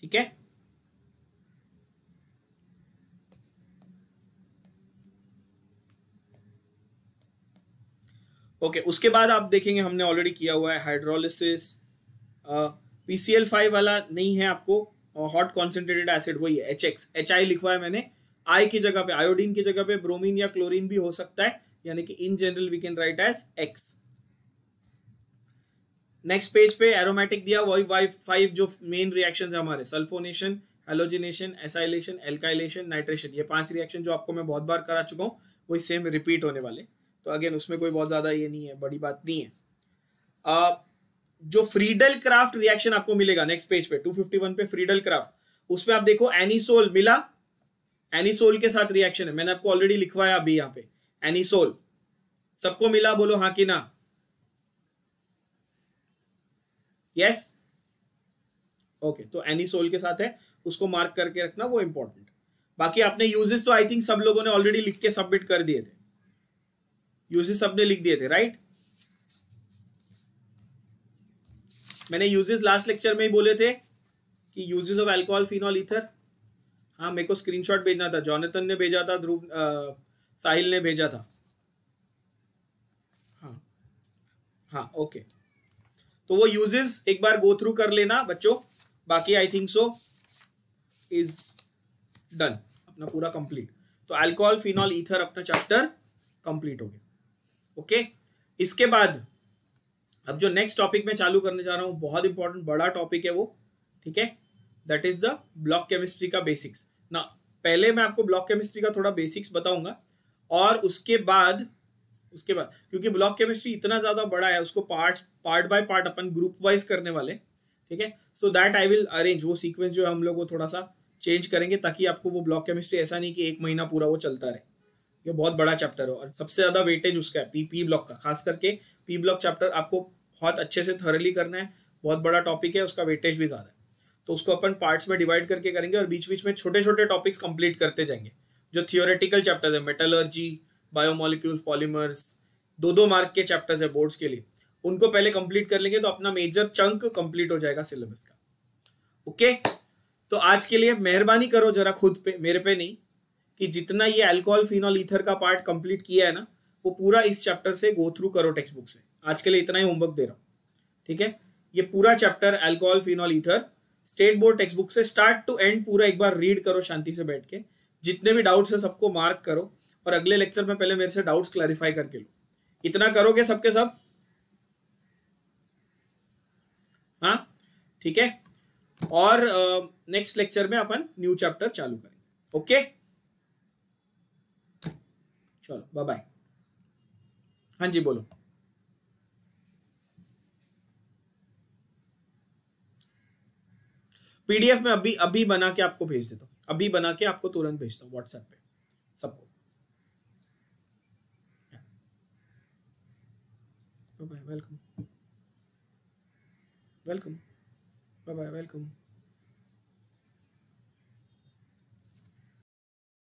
ठीक है ओके okay, उसके बाद आप देखेंगे हमने ऑलरेडी किया हुआ है हाइड्रोलिसिस पीसीएल फाइव वाला नहीं है आपको हॉट कॉन्सेंट्रेटेड एसिड वही है एच एक्स एच आई लिखवा है मैंने आई की जगह पे आयोडीन की जगह पे ब्रोमीन या क्लोरीन भी हो सकता है यानी कि in general we can write as X next page पे एरोमेटिक दिया वही वाई फाइव जो मेन रिएक्शन है हमारे sulphonation halogenation acylation alkylation nitration ये पांच रिएक्शन जो आपको मैं बहुत बार करा चुका हूँ वही सेम रिपीट होने वाले तो अगेन उसमें कोई बहुत ज़्यादा ये नहीं है बड़ी बात नहीं है uh, जो फ्रीडल क्राफ्ट रिएक्शन आपको मिलेगा नेक्स्ट पेज पे 251 पे फ्रीडल क्राफ्ट उसमें आप देखो एनिसोल मिला एनिसोल के साथ रिएक्शन है मैंने आपको ऑलरेडी लिखवाया अभी यहाँ पे एनिसोल सबको मिला बोलो हाँ कि ना यस ओके तो एनिसोल के साथ है उसको मार्क करके रखना वो इंपॉर्टेंट बाकी आपने यूजेस तो आई थिंक सब लोगों ने ऑलरेडी लिख के सबमिट कर दिए थे यूजेस सबने लिख दिए थे राइट मैंने यूजेस लास्ट लेक्चर में ही बोले थे कि uses of alcohol phenol ether हाँ मेरे को स्क्रीनशॉट भेजना था जॉनथन ने भेजा था ध्रुव साहिल ने भेजा था हाँ हाँ ओके तो वो यूजेस एक बार गो थ्रू कर लेना बच्चों बाकी I think so is done अपना पूरा कंप्लीट तो अल्कोहल फिनॉल ईथर अपना चैप्टर कंप्लीट हो गया ओके इसके बाद अब जो नेक्स्ट टॉपिक मैं चालू करने जा रहा हूं बहुत इंपॉर्टेंट बड़ा टॉपिक है वो ठीक है that is the block chemistry का बेसिक्स ना पहले मैं आपको ब्लॉक केमिस्ट्री का थोड़ा बेसिक्स बताऊंगा और उसके बाद उसके बाद क्योंकि ब्लॉक केमिस्ट्री इतना ज़्यादा बड़ा है उसको पार्ट पार्ट बाय पार्ट अपन ग्रुप वाइज करने वाले ठीक है so that I will arrange वो सीक्वेंस जो है हम लोग वो थोड़ा सा चेंज करेंगे ताकि आपको वो ब्लॉक केमिस्ट्री ऐसा नहीं कि एक महीना पूरा वो चलता रहे ये बहुत बड़ा चैप्टर है और सबसे ज़्यादा वेटेज उसका है पी पी ब्लॉक का खास करके पी ब्लॉक चैप्टर आपको बहुत अच्छे से थरली करना है बहुत बड़ा टॉपिक है उसका वेटेज भी ज़्यादा है तो उसको अपन पार्ट्स में डिवाइड करके करेंगे और बीच बीच में छोटे छोटे टॉपिक्स कंप्लीट करते जाएंगे जो थियोरेटिकल चैप्टर्स है मेटलर्जी बायोमोलिक्यूल्स पॉलीमर्स दो दो मार्क के चैप्टर्स है बोर्ड्स के लिए उनको पहले कंप्लीट कर लेंगे तो अपना मेजर चंक कंप्लीट हो जाएगा सिलेबस का ओके तो आज के लिए मेहरबानी करो जरा खुद पे मेरे पे नहीं कि जितना ये अल्कोहल फिनॉल ईथर का पार्ट कंप्लीट किया है ना वो पूरा इस चैप्टर से गो थ्रू करो टेक्स्ट बुक से आज के लिए इतना ही होमवर्क दे रहा हूँ ठीक है ये पूरा chapter alcohol phenol ether state board textbook से स्टार्ट टू एंड पूरा एक बार रीड करो शांति से बैठ के जितने भी डाउट्स है सबको मार्क करो और अगले लेक्चर में पहले मेरे से डाउट्स क्लैरिफाई करके लो इतना करोगे सबके सब हाँ ठीक है और नेक्स्ट लेक्चर में अपन न्यू चैप्टर चालू करेंगे ओके चलो बाय बाय हाँ जी बोलो पीडीएफ में अभी अभी बना के आपको भेज देता हूं अभी बना के आपको तुरंत भेजता हूँ व्हाट्सएप पे सबको welcome welcome bye bye welcome